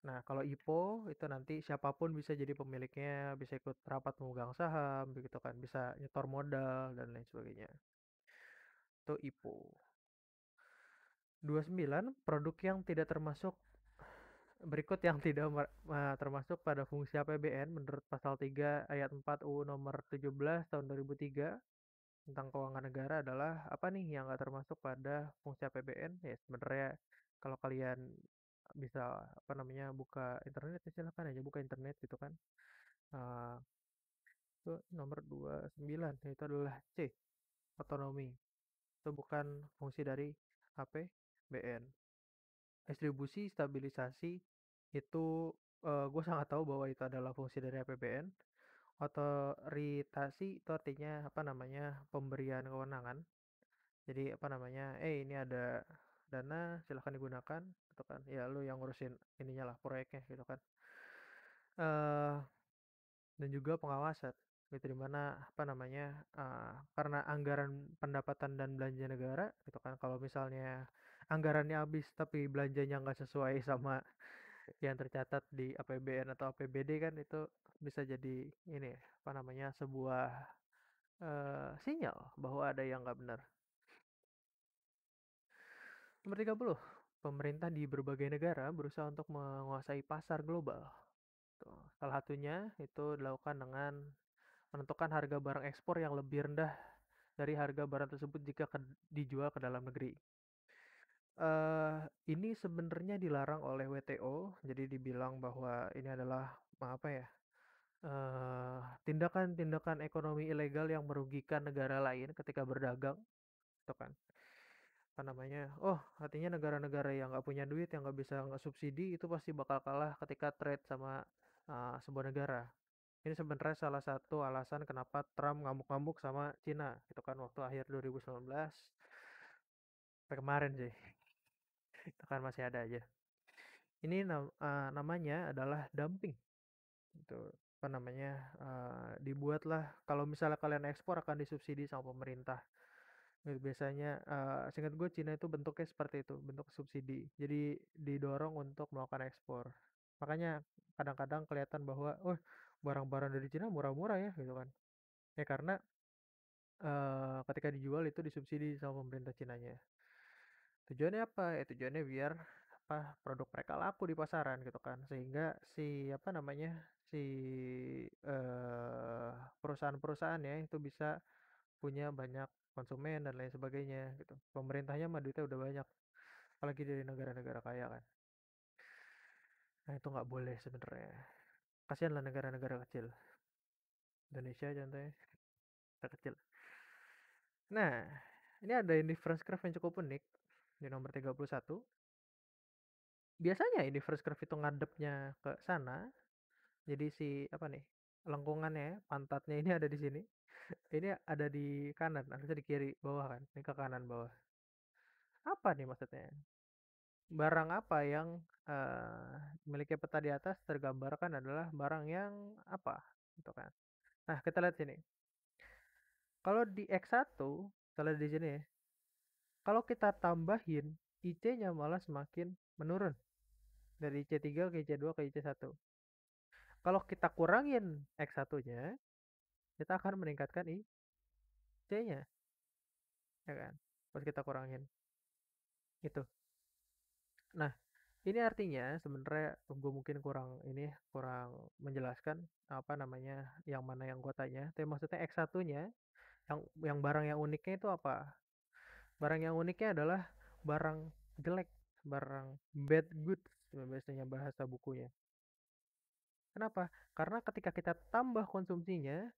nah kalau IPO itu nanti siapapun bisa jadi pemiliknya bisa ikut rapat pemegang saham begitu kan bisa nyetor modal dan lain sebagainya itu IPO 29 produk yang tidak termasuk Berikut yang tidak termasuk pada fungsi APBN menurut pasal 3 ayat 4 UU nomor 17 tahun 2003 tentang keuangan negara adalah apa nih yang nggak termasuk pada fungsi APBN? Ya sebenarnya kalau kalian bisa apa namanya buka internet ya silahkan aja buka internet gitu kan. Uh, itu nomor 29 yaitu adalah C otonomi. Itu bukan fungsi dari APBN. Distribusi stabilisasi itu, eee, gue sangat tahu bahwa itu adalah fungsi dari APBN. Otoritasi itu artinya, apa namanya, pemberian kewenangan. Jadi, apa namanya, "Eh, ini ada dana, silahkan digunakan," gitu kan. Ya lu yang ngurusin ininya lah, proyeknya, gitu kan. Eee, dan juga pengawasan, gitu, dimana apa namanya, eee, karena anggaran pendapatan dan belanja negara, gitu kan, kalau misalnya anggarannya habis tapi belanjanya nggak sesuai sama yang tercatat di APBN atau APBD kan itu bisa jadi ini apa namanya sebuah uh, sinyal bahwa ada yang nggak benar. Nomor 30, pemerintah di berbagai negara berusaha untuk menguasai pasar global. Tuh, salah satunya itu dilakukan dengan menentukan harga barang ekspor yang lebih rendah dari harga barang tersebut jika ke, dijual ke dalam negeri ini sebenarnya dilarang oleh WTO, jadi dibilang bahwa ini adalah apa ya, tindakan tindakan-tindakan ekonomi ilegal yang merugikan negara lain ketika berdagang, itu kan. Apa namanya, oh artinya negara-negara yang nggak punya duit, yang nggak bisa subsidi itu pasti bakal kalah ketika trade sama, uh, sebuah negara. Ini sebenarnya salah satu alasan kenapa Trump ngamuk-ngamuk sama China, itu kan, waktu akhir 2019. Sampai kemarin sih itu kan masih ada aja ini uh, namanya adalah dumping itu apa namanya uh, dibuatlah kalau misalnya kalian ekspor akan disubsidi sama pemerintah gitu, biasanya uh, singkat gue Cina itu bentuknya seperti itu bentuk subsidi jadi didorong untuk melakukan ekspor makanya kadang-kadang kelihatan bahwa oh barang-barang dari Cina murah-murah ya gitu kan ya karena uh, ketika dijual itu disubsidi sama pemerintah Cinanya tujuannya apa ya tujuannya biar apa produk mereka laku di pasaran gitu kan sehingga si apa namanya si eh, perusahaan-perusahaan ya itu bisa punya banyak konsumen dan lain sebagainya gitu pemerintahnya mah duitnya udah banyak apalagi dari negara-negara kaya kan nah itu nggak boleh sebenarnya kasihan lah negara-negara kecil Indonesia contohnya kita kecil nah ini ada indifference curve yang cukup unik di nomor 31. Biasanya Universe Curve itu ngadepnya ke sana. Jadi si apa nih? Lengkungannya, pantatnya ini ada di sini. ini ada di kanan, harusnya di kiri bawah kan. Ini ke kanan bawah. Apa nih maksudnya? Barang apa yang uh, eh, memiliki peta di atas tergambarkan adalah barang yang apa? Gitu kan. Nah, kita lihat sini. Kalau di X1, kita lihat di sini ya. Kalau kita tambahin, IC-nya malah semakin menurun. Dari IC3 ke IC2 ke IC1. Kalau kita kurangin X1-nya, kita akan meningkatkan IC-nya. Ya kan? Pas kita kurangin. Gitu. Nah, ini artinya sebenarnya gue mungkin kurang ini kurang menjelaskan apa namanya yang mana yang tanya. tapi maksudnya X1 nya yang yang barang yang uniknya itu apa Barang yang uniknya adalah barang jelek, barang bad goods biasanya bahasa bukunya. Kenapa? Karena ketika kita tambah konsumsinya,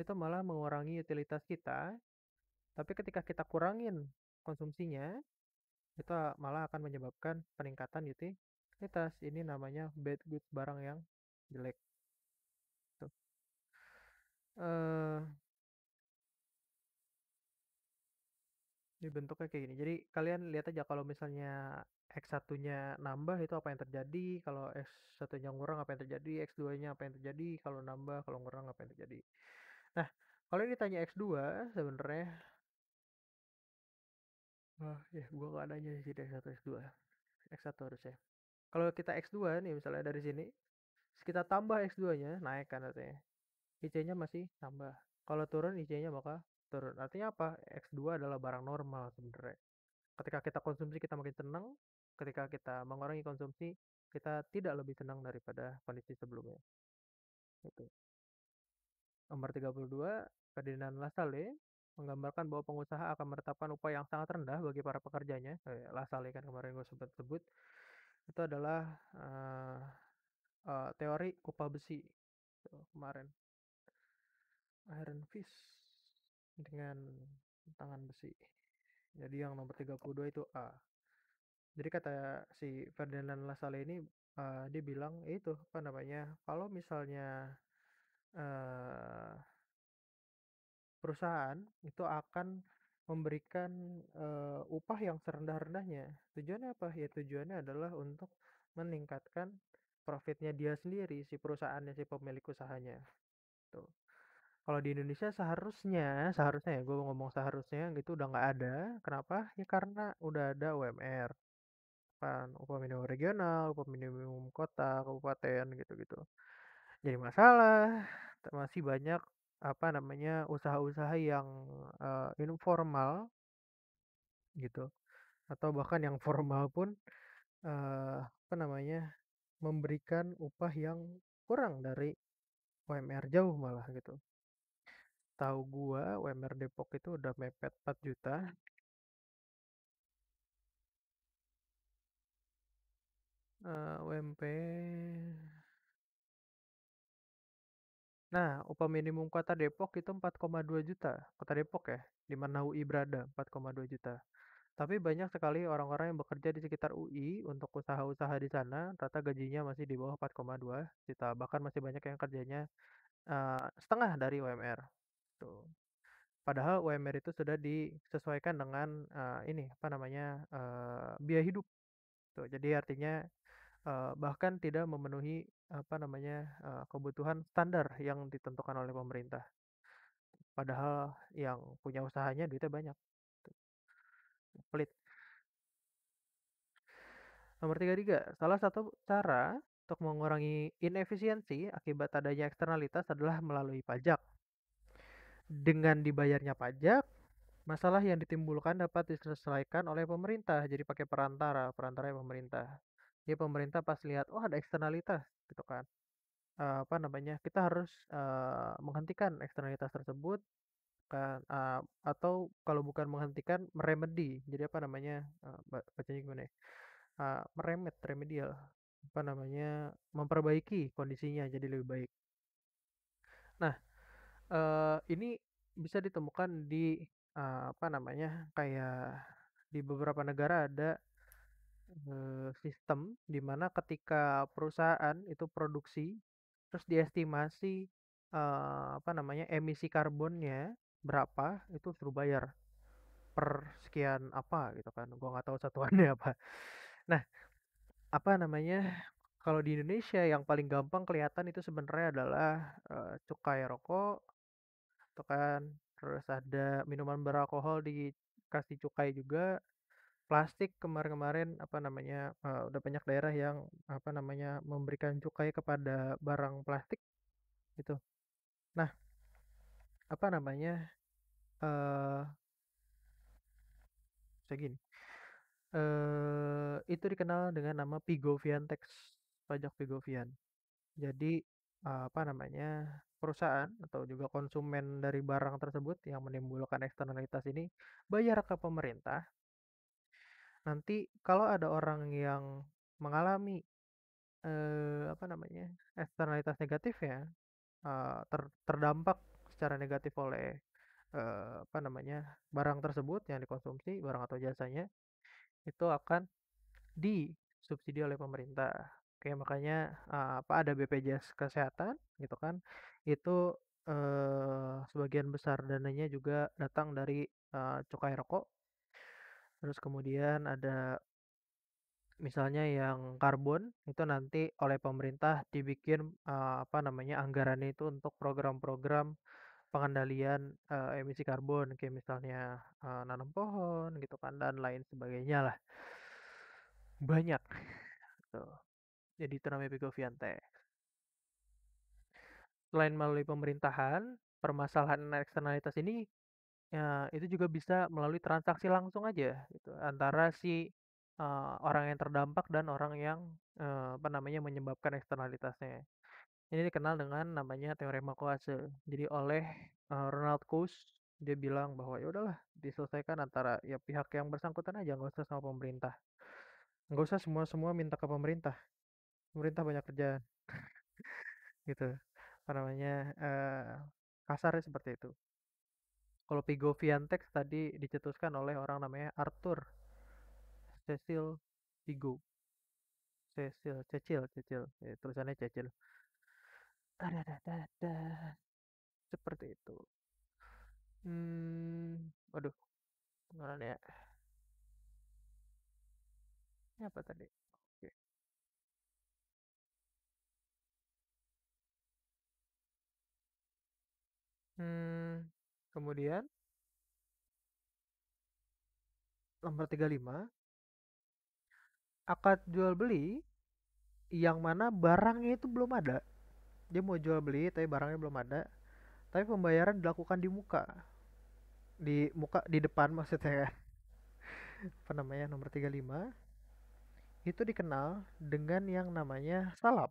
itu malah mengurangi utilitas kita. Tapi ketika kita kurangin konsumsinya, itu malah akan menyebabkan peningkatan utilitas. Ini namanya bad goods, barang yang jelek. Uh, Jadi bentuknya kayak gini. Jadi kalian lihat aja kalau misalnya X1-nya nambah itu apa yang terjadi, kalau X1-nya ngurang apa yang terjadi, X2-nya apa yang terjadi, kalau nambah, kalau ngurang apa yang terjadi. Nah, kalau ditanya X2 sebenarnya Wah, ya gua ada adanya sih X1 X2. X1 harusnya. Kalau kita X2 nih misalnya dari sini, kita tambah X2-nya, naik kan artinya. IC-nya masih nambah. Kalau turun IC-nya bakal turun. Artinya apa? X2 adalah barang normal sebenarnya. Ketika kita konsumsi kita makin tenang, ketika kita mengurangi konsumsi kita tidak lebih tenang daripada kondisi sebelumnya. Itu. Nomor 32, Ferdinand Lasalle menggambarkan bahwa pengusaha akan menetapkan upah yang sangat rendah bagi para pekerjanya. Eh, Lasalle kan kemarin gue sempat sebut. Itu adalah uh, uh, teori upah besi kemarin. Iron Fist dengan tangan besi. Jadi yang nomor 32 itu A. Jadi kata si Ferdinand Lasalle ini uh, dia bilang itu apa namanya? Kalau misalnya uh, perusahaan itu akan memberikan uh, upah yang serendah-rendahnya. Tujuannya apa? Ya tujuannya adalah untuk meningkatkan profitnya dia sendiri si perusahaannya si pemilik usahanya. Tuh. Kalau di Indonesia seharusnya, seharusnya ya gue ngomong seharusnya gitu udah nggak ada. Kenapa? Ya karena udah ada UMR. Kan, upah minimum regional, upah minimum kota, kabupaten gitu-gitu. Jadi masalah masih banyak apa namanya usaha-usaha yang uh, informal gitu atau bahkan yang formal pun eh, apa namanya memberikan upah yang kurang dari UMR jauh malah gitu. Setahu gua UMR Depok itu udah mepet juta. Uh, eh, UMP Nah, upah minimum kota Depok itu juta, kota Depok ya, di mana UI berada, 4,2 juta. Tapi banyak sekali orang-orang yang bekerja di sekitar UI untuk usaha-usaha di sana, rata gajinya masih di bawah 4,2 juta. bahkan masih banyak yang kerjanya, uh, setengah dari UMR gitu. Padahal UMR itu sudah disesuaikan dengan uh, ini apa namanya uh, biaya hidup. Tuh, jadi artinya uh, bahkan tidak memenuhi apa namanya uh, kebutuhan standar yang ditentukan oleh pemerintah. Padahal yang punya usahanya duitnya banyak. Pelit. Nomor 33, salah satu cara untuk mengurangi inefisiensi akibat adanya eksternalitas adalah melalui pajak dengan dibayarnya pajak, masalah yang ditimbulkan dapat diselesaikan oleh pemerintah. Jadi pakai perantara, perantara yang pemerintah. ya pemerintah pas lihat, oh ada eksternalitas gitu kan. Uh, apa namanya? Kita harus uh, menghentikan eksternalitas tersebut kan uh, atau kalau bukan menghentikan meremedi. Jadi apa namanya? Uh, bacanya gimana ya? Uh, meremet, remedial apa namanya memperbaiki kondisinya jadi lebih baik. Nah, ini bisa ditemukan di, uh, apa namanya, kayak di beberapa negara ada, uh, sistem di mana ketika perusahaan itu produksi, terus diestimasi, uh, apa namanya, emisi karbonnya berapa, itu suruh bayar per sekian apa gitu kan, gua nggak tahu satuannya apa. Nah, apa namanya, kalau di Indonesia yang paling gampang kelihatan itu sebenarnya adalah, uh, cukai rokok gitu kan, terus ada minuman beralkohol dikasih cukai juga, plastik kemarin-kemarin apa namanya, uh, udah banyak daerah yang apa namanya, memberikan cukai kepada barang plastik, gitu. Nah, apa namanya, uh, eh, Saya gini, uh, itu dikenal dengan nama Pigovian Tax, pajak Pigovian. Jadi, uh, apa namanya perusahaan atau juga konsumen dari barang tersebut yang menimbulkan eksternalitas ini bayar ke pemerintah. Nanti kalau ada orang yang mengalami eh, apa namanya eksternalitas negatif ya eh, ter, terdampak secara negatif oleh eh, apa namanya barang tersebut yang dikonsumsi barang atau jasanya itu akan disubsidi oleh pemerintah. Oke, makanya apa ada BPJS kesehatan gitu kan. Itu, eee, sebagian besar dananya juga datang dari, eee, cukai rokok. Terus kemudian ada misalnya yang karbon, itu nanti oleh pemerintah dibikin, eee, apa namanya, anggaran itu untuk program-program pengendalian, eee, emisi karbon, kayak misalnya, eee, nanam pohon gitu kan dan lain sebagainya lah. Banyak, tuh Jadi itu namanya Pigovian Selain melalui pemerintahan, permasalahan eksternalitas ini, ya itu juga bisa melalui transaksi langsung aja gitu antara si, uh, orang yang terdampak dan orang yang, uh, apa namanya, menyebabkan eksternalitasnya. Ini dikenal dengan namanya teorema kuasa. Jadi oleh, uh, Ronald Coase, dia bilang bahwa, "Ya udahlah diselesaikan antara ya pihak yang bersangkutan aja nggak usah sama pemerintah. Nggak usah semua-semua minta ke pemerintah. Pemerintah banyak kerjaan." Gitu apa namanya, uh, eh, kasarnya seperti itu. Kalau Pigo Viantex tadi dicetuskan oleh orang namanya Arthur Cecil Pigo. Cecil Cecil Cecil, ya tulisannya Cecil. Seperti itu. Hmm, waduh, gimana ya? Ini apa tadi? Hmm, kemudian? Nomor 35. Akad jual beli, yang mana barangnya itu belum ada. Dia mau jual beli tapi barangnya belum ada. Tapi pembayaran dilakukan di muka. Di muka di depan maksudnya kan. Apa namanya? Nomor 35. Itu dikenal dengan yang namanya salap.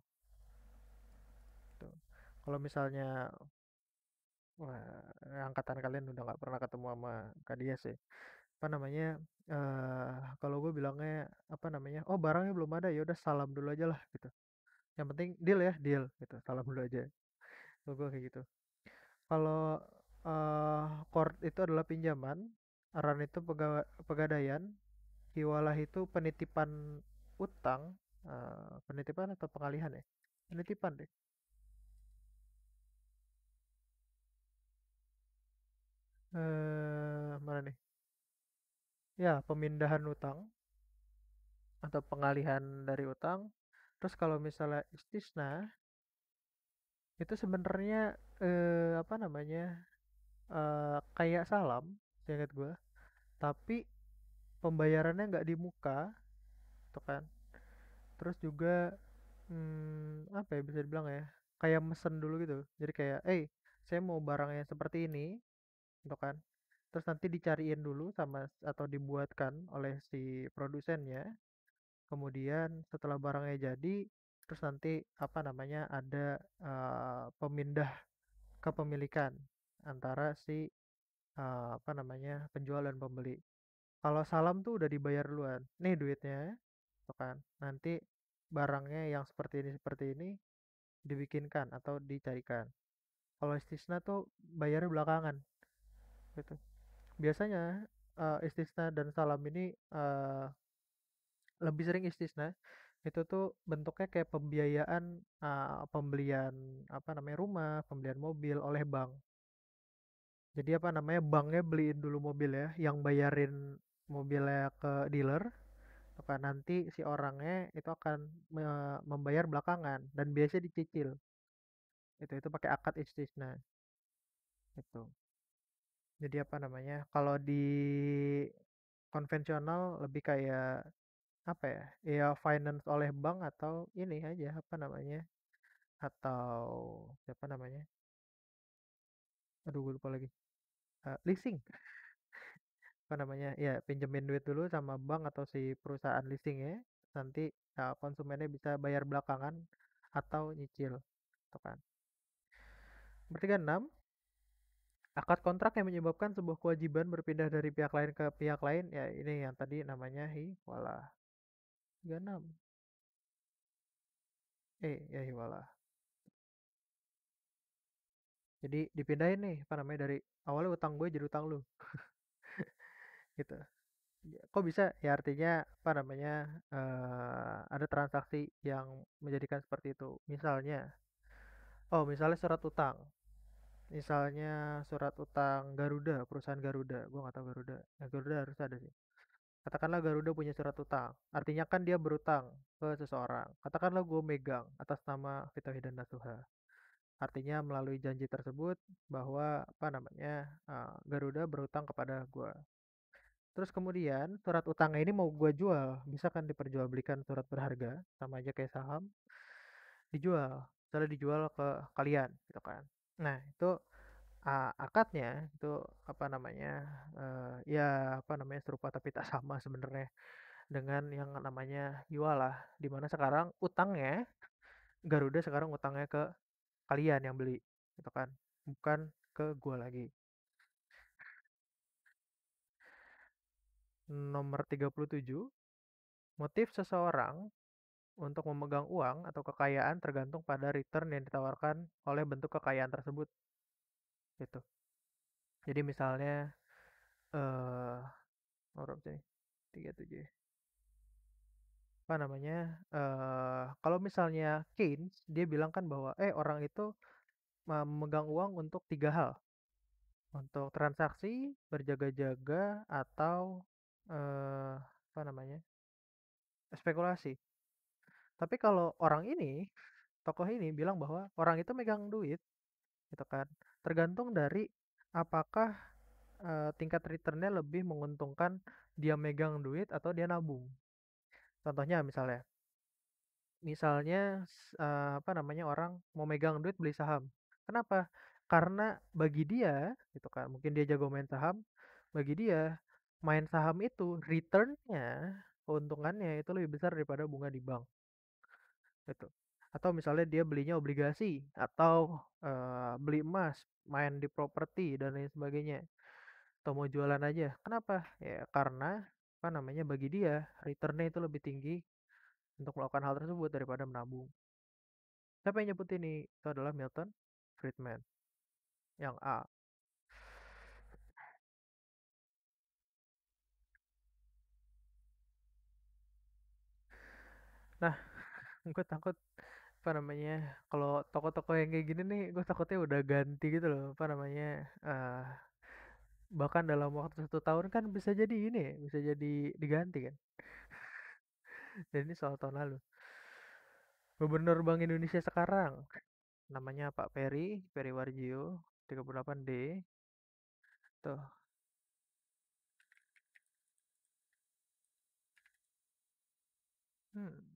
Kalau misalnya Wah, angkatan kalian udah nggak pernah ketemu sama Kak Dias ya? Apa namanya, uh, kalau gue bilangnya, apa namanya, "Oh barangnya belum ada, ya udah salam dulu aja lah," gitu. Yang penting deal ya, deal gitu, salam dulu aja. gue kayak gitu. Kalau, uh, court itu adalah pinjaman, aran itu pegawa pegadaian, Hiwalah itu penitipan utang, uh, penitipan atau pengalihan ya? Penitipan deh. eh mana nih? Ya, pemindahan utang atau pengalihan dari utang. Terus kalau misalnya istisna itu sebenarnya eh, apa namanya? Eh, kayak salam, ingat gue. Tapi pembayarannya nggak di muka, tuh kan. Terus juga hmm, apa ya bisa dibilang ya? Kayak mesen dulu gitu. Jadi kayak, "Eh, saya mau barangnya seperti ini gitu kan. Terus nanti dicariin dulu sama atau dibuatkan oleh si produsennya. Kemudian setelah barangnya jadi, terus nanti apa namanya ada uh, pemindah kepemilikan antara si uh, apa namanya penjual dan pembeli. Kalau salam tuh udah dibayar duluan. Nih duitnya, gitu kan. Nanti barangnya yang seperti ini seperti ini dibikinkan atau dicarikan. Kalau istisna tuh bayarnya belakangan gitu. Biasanya uh, istisna dan salam ini uh, lebih sering istisna itu tuh bentuknya kayak pembiayaan uh, pembelian apa namanya rumah, pembelian mobil oleh bank. Jadi apa namanya banknya beliin dulu mobil ya, yang bayarin mobilnya ke dealer, maka nanti si orangnya itu akan me- membayar belakangan dan biasanya dicicil. Itu itu pakai akad istisna. Itu. Jadi apa namanya, kalau di konvensional lebih kayak, apa ya, ya finance oleh bank atau ini aja, apa namanya, atau siapa namanya? Aduh gue lupa lagi, uh, leasing. Apa namanya, ya pinjemin duit dulu sama bank atau si perusahaan leasing ya nanti, ya, konsumennya bisa bayar belakangan atau nyicil, tuh gitu kan. Berarti kan 6 Akad kontrak yang menyebabkan sebuah kewajiban berpindah dari pihak lain ke pihak lain, ya ini yang tadi namanya hiwalah. 36. Eh, ya hiwalah. Jadi dipindahin nih, apa namanya dari awalnya utang gue jadi utang lu. gitu. Ya, kok bisa? Ya artinya apa namanya? Uh, ada transaksi yang menjadikan seperti itu. Misalnya Oh, misalnya surat utang misalnya surat utang Garuda, perusahaan Garuda, gue nggak tahu Garuda. Nah, Garuda harus ada sih. Katakanlah Garuda punya surat utang, artinya kan dia berutang ke seseorang. Katakanlah gue megang atas nama Vito Hidayat Nasuha. Artinya melalui janji tersebut bahwa apa namanya eh, Garuda berutang kepada gue. Terus kemudian surat utangnya ini mau gue jual, bisa kan diperjualbelikan surat berharga sama aja kayak saham, dijual, misalnya dijual ke kalian gitu kan. Nah, itu, uh, akadnya itu apa namanya, Uh, ya apa namanya, serupa tapi tak sama sebenarnya dengan yang namanya Yualah, di mana sekarang utangnya Garuda sekarang utangnya ke kalian yang beli, gitu kan, bukan ke gua lagi. Nomor 37, motif seseorang untuk memegang uang atau kekayaan tergantung pada return yang ditawarkan oleh bentuk kekayaan tersebut. Gitu. Jadi misalnya eh uh, sini 37. Apa namanya? Eh uh, kalau misalnya Keynes dia bilang kan bahwa eh orang itu memegang uang untuk tiga hal. Untuk transaksi, berjaga-jaga atau eh uh, apa namanya? spekulasi tapi kalau orang ini, tokoh ini bilang bahwa orang itu megang duit, gitu kan, tergantung dari apakah tingkat returnnya lebih menguntungkan dia megang duit atau dia nabung. Contohnya misalnya, misalnya apa namanya orang mau megang duit beli saham. Kenapa? Karena bagi dia, gitu kan, mungkin dia jago main saham, bagi dia main saham itu returnnya, nya keuntungannya itu lebih besar daripada bunga di bank gitu Atau misalnya dia belinya obligasi atau beli emas, main di properti dan lain sebagainya. Atau mau jualan aja. Kenapa? Ya karena apa namanya, bagi dia returnnya itu lebih tinggi untuk melakukan hal tersebut daripada menabung. Siapa yang nyebut ini? Itu adalah Milton Friedman, yang A. Nah gue takut apa namanya kalau toko-toko yang kayak gini nih gue takutnya udah ganti gitu loh apa namanya uh, bahkan dalam waktu satu tahun kan bisa jadi ini bisa jadi diganti kan dan ini soal tahun lalu Gubernur Bank Indonesia sekarang namanya Pak Peri Peri Warjio 38D tuh hmm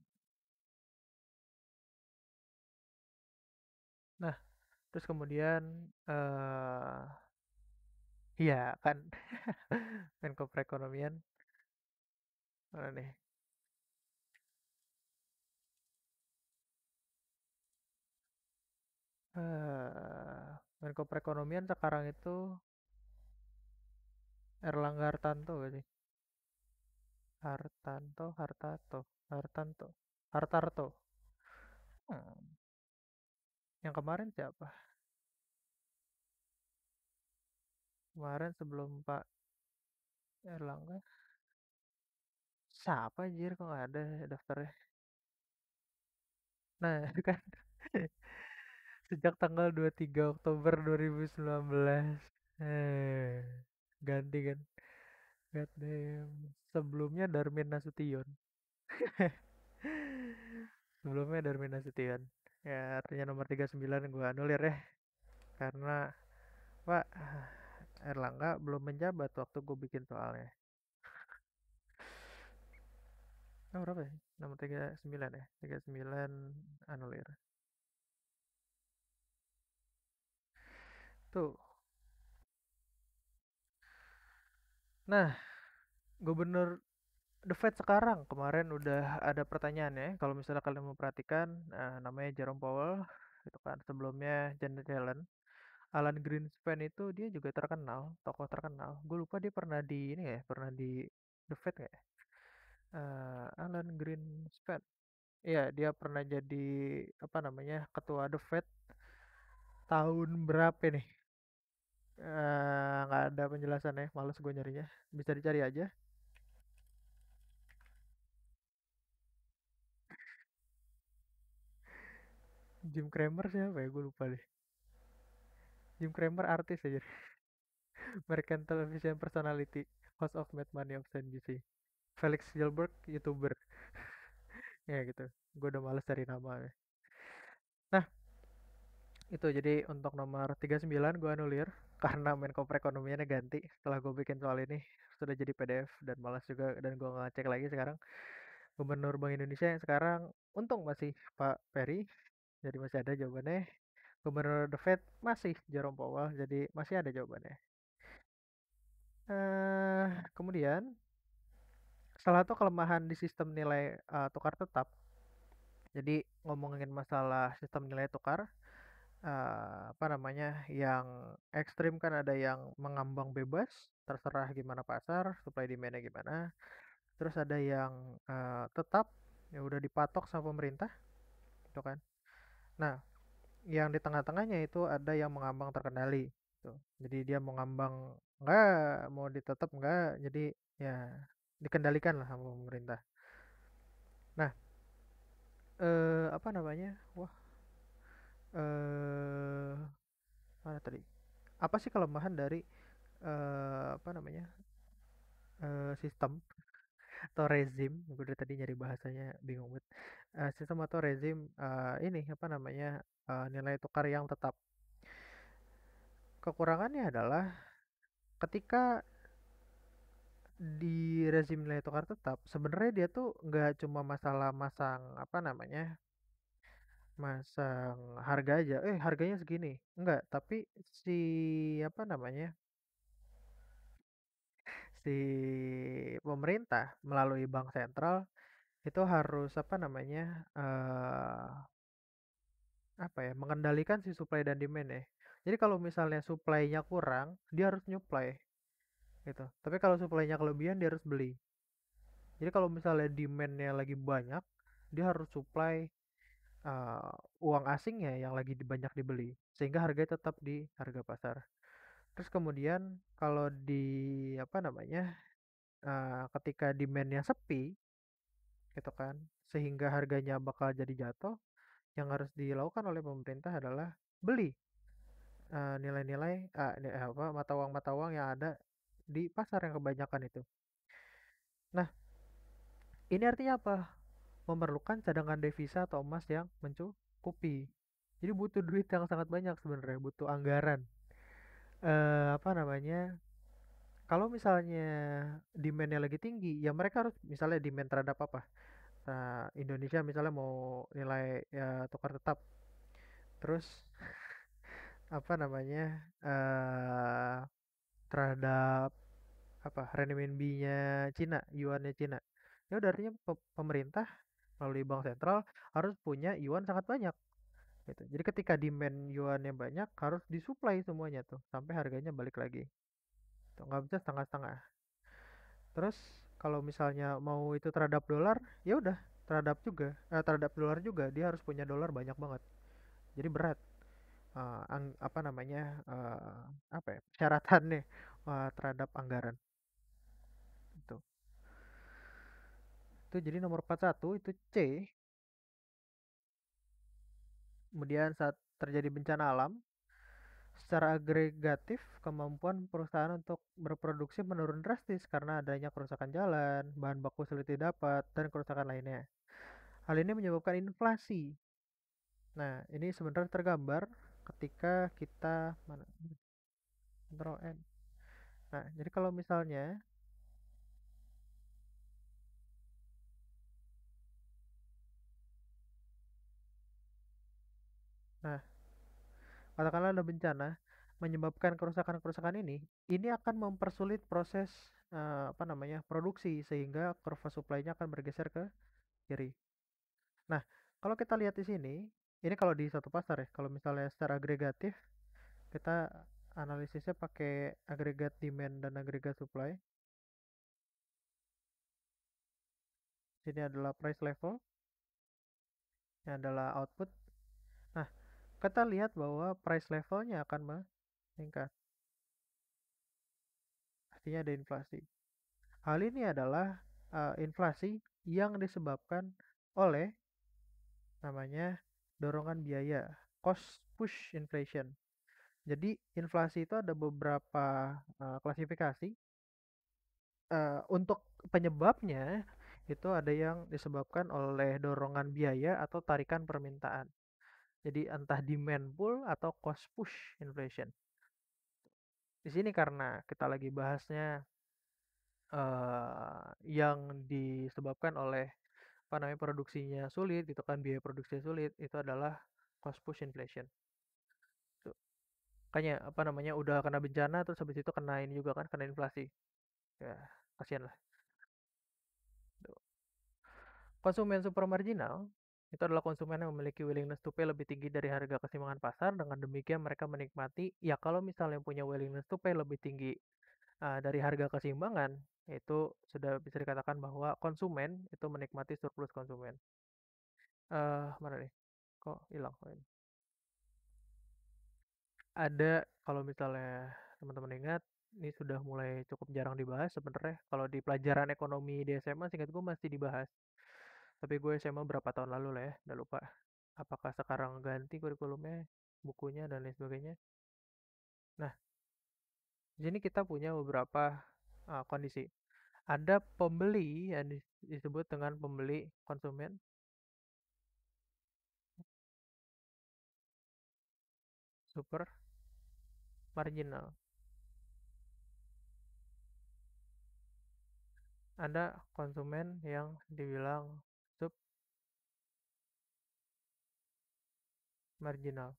Terus kemudian uh, iya kan Menko kan Perekonomian. Mana nih? uh, Menko Perekonomian sekarang itu Erlangga Hartanto nggak Hartanto Hartato Hartanto Hartarto. Hmm. Yang kemarin siapa? Kemarin sebelum Pak Erlangga. Siapa anjir kok nggak ada daftarnya? Nah, itu kan sejak tanggal 23 Oktober 2019. Eh, ganti kan. God damn. Sebelumnya Darmin Nasution. Sebelumnya Darmin Nasution ya artinya nomor 39 gue anulir ya karena Pak Erlangga belum menjabat waktu gue bikin soalnya nomor berapa ya? nomor 39 ya 39 anulir tuh nah gubernur The Fed sekarang kemarin udah ada pertanyaan ya Kalau misalnya kalian mau perhatikan nah, namanya Jerome Powell, itu kan sebelumnya Janet Yellen. Alan Greenspan itu dia juga terkenal, tokoh terkenal. Gue lupa dia pernah di ini ya, pernah di The Fed nggak ya? Uh, Alan Greenspan. Iya, dia pernah jadi apa namanya ketua The Fed tahun berapa nih? Eh, nggak uh, ada penjelasan ya, males gue nyarinya. Bisa dicari aja Jim Cramer siapa ya gue lupa deh Jim Cramer artis aja American Television Personality Host of Mad Money of CNBC Felix Gilbert youtuber ya gitu gue udah males cari nama ya. nah itu jadi untuk nomor 39 gue anulir karena Menko ekonominya ganti setelah gue bikin soal ini sudah jadi PDF dan malas juga dan gue ngecek lagi sekarang Gubernur Bank Indonesia yang sekarang untung masih Pak Ferry jadi masih ada jawabannya gubernur the Fed masih Jerome Powell jadi masih ada jawabannya uh, kemudian salah satu kelemahan di sistem nilai uh, tukar tetap jadi ngomongin masalah sistem nilai tukar uh, apa namanya yang ekstrim kan ada yang mengambang bebas terserah gimana pasar supply demandnya gimana terus ada yang uh, tetap ya udah dipatok sama pemerintah itu kan Nah, yang di tengah-tengahnya itu ada yang mengambang terkendali. Tuh. Gitu. Jadi dia mengambang enggak mau ditetap enggak jadi ya dikendalikan lah sama pemerintah. Nah, eh apa namanya? Wah. Eh mana tadi? Apa sih kelemahan dari eh apa namanya? Eh, sistem atau rezim gue dari tadi nyari bahasanya bingung banget uh, sistem atau rezim uh, ini apa namanya uh, nilai tukar yang tetap kekurangannya adalah ketika di rezim nilai tukar tetap sebenarnya dia tuh nggak cuma masalah masang apa namanya masang harga aja eh harganya segini enggak tapi si apa namanya si pemerintah melalui bank sentral itu harus apa namanya, uh, apa ya, mengendalikan si supply dan demand ya. Jadi kalau misalnya supply-nya kurang, dia harus nyuplai, gitu. Tapi kalau supply-nya kelebihan dia harus beli. Jadi kalau misalnya demand-nya lagi banyak, dia harus supply, uh, uang asingnya yang lagi banyak dibeli, sehingga harga tetap di harga pasar. Terus kemudian kalau di apa namanya, uh, ketika demandnya sepi, gitu kan, sehingga harganya bakal jadi jatuh, yang harus dilakukan oleh pemerintah adalah beli, nilai-nilai, uh, uh, apa, mata uang-mata uang yang ada di pasar yang kebanyakan itu. Nah, ini artinya apa? Memerlukan cadangan devisa atau emas yang mencukupi. Jadi butuh duit yang sangat banyak sebenarnya, butuh anggaran uh, apa namanya kalau misalnya demandnya lagi tinggi ya mereka harus misalnya demand terhadap apa uh, Indonesia misalnya mau nilai ya, tukar tetap terus apa namanya uh, terhadap apa renminbi-nya Cina yuannya Cina ya udah artinya pemerintah melalui bank sentral harus punya yuan sangat banyak gitu. Jadi ketika demand yuannya banyak harus disuplai semuanya tuh sampai harganya balik lagi. Tuh gitu, nggak bisa setengah-setengah. Terus kalau misalnya mau itu terhadap dolar, ya udah terhadap juga, eh, terhadap dolar juga dia harus punya dolar banyak banget. Jadi berat. Uh, ang, apa namanya uh, apa ya syaratannya uh, eh, terhadap anggaran itu itu jadi nomor 41 itu C Kemudian saat terjadi bencana alam, secara agregatif kemampuan perusahaan untuk berproduksi menurun drastis karena adanya kerusakan jalan, bahan baku sulit didapat, dan kerusakan lainnya. Hal ini menyebabkan inflasi. Nah, ini sebenarnya tergambar ketika kita mana? Control N. Nah, jadi kalau misalnya katakanlah ada bencana menyebabkan kerusakan-kerusakan ini, ini akan mempersulit proses uh, apa namanya produksi sehingga kurva supply-nya akan bergeser ke kiri. Nah, kalau kita lihat di sini, ini kalau di satu pasar ya, kalau misalnya secara agregatif kita analisisnya pakai agregat demand dan agregat supply. Ini adalah price level, ini adalah output, kita lihat bahwa price levelnya akan meningkat. Artinya ada inflasi. Hal ini adalah uh, inflasi yang disebabkan oleh namanya dorongan biaya, cost push inflation. Jadi inflasi itu ada beberapa uh, klasifikasi. Uh, untuk penyebabnya itu ada yang disebabkan oleh dorongan biaya atau tarikan permintaan. Jadi entah demand pull atau cost push inflation. Di sini karena kita lagi bahasnya uh, yang disebabkan oleh apa namanya produksinya sulit, itu kan biaya produksinya sulit, itu adalah cost push inflation. Tuh. Kayaknya apa namanya udah kena bencana terus habis itu kena ini juga kan kena inflasi. Ya, kasihan lah. Konsumen super marginal itu adalah konsumen yang memiliki willingness to pay lebih tinggi dari harga keseimbangan pasar. Dengan demikian mereka menikmati ya kalau misalnya punya willingness to pay lebih tinggi uh, dari harga keseimbangan itu sudah bisa dikatakan bahwa konsumen itu menikmati surplus konsumen. Uh, mana nih? Kok hilang Ada kalau misalnya teman-teman ingat ini sudah mulai cukup jarang dibahas sebenarnya kalau di pelajaran ekonomi di SMA singkat gue masih dibahas tapi gue SMA berapa tahun lalu lah ya udah lupa apakah sekarang ganti kurikulumnya bukunya dan lain sebagainya nah jadi sini kita punya beberapa uh, kondisi ada pembeli yang disebut dengan pembeli konsumen super marginal ada konsumen yang dibilang marginal.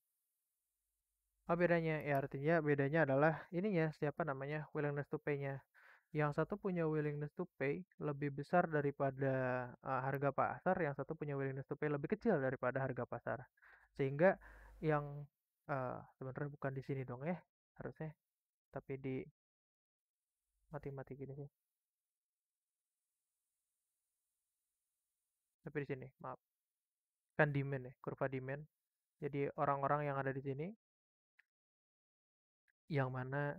Apa oh, bedanya? Ya artinya bedanya adalah ininya siapa namanya willingness to pay-nya. Yang satu punya willingness to pay lebih besar daripada uh, harga pasar, yang satu punya willingness to pay lebih kecil daripada harga pasar. Sehingga yang uh, sebenarnya bukan di sini dong ya harusnya, tapi di mati-mati gini sih. Tapi di sini, maaf. Kan demand ya, kurva demand jadi orang-orang yang ada di sini yang mana,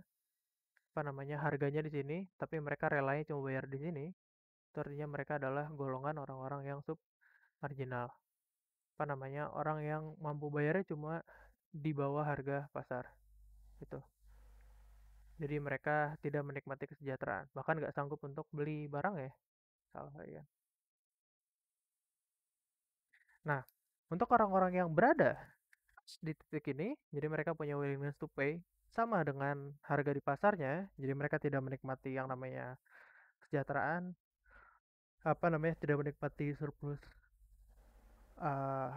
apa namanya, harganya di sini, tapi mereka relanya cuma bayar di sini, itu artinya mereka adalah golongan orang-orang yang sub marginal Apa namanya, orang yang mampu bayarnya cuma di bawah harga pasar. Gitu. Jadi mereka tidak menikmati kesejahteraan, bahkan nggak sanggup untuk beli barang ya. Salah saya Nah untuk orang-orang yang berada di titik ini, jadi mereka punya willingness to pay sama dengan harga di pasarnya, jadi mereka tidak menikmati yang namanya kesejahteraan, apa namanya tidak menikmati surplus uh,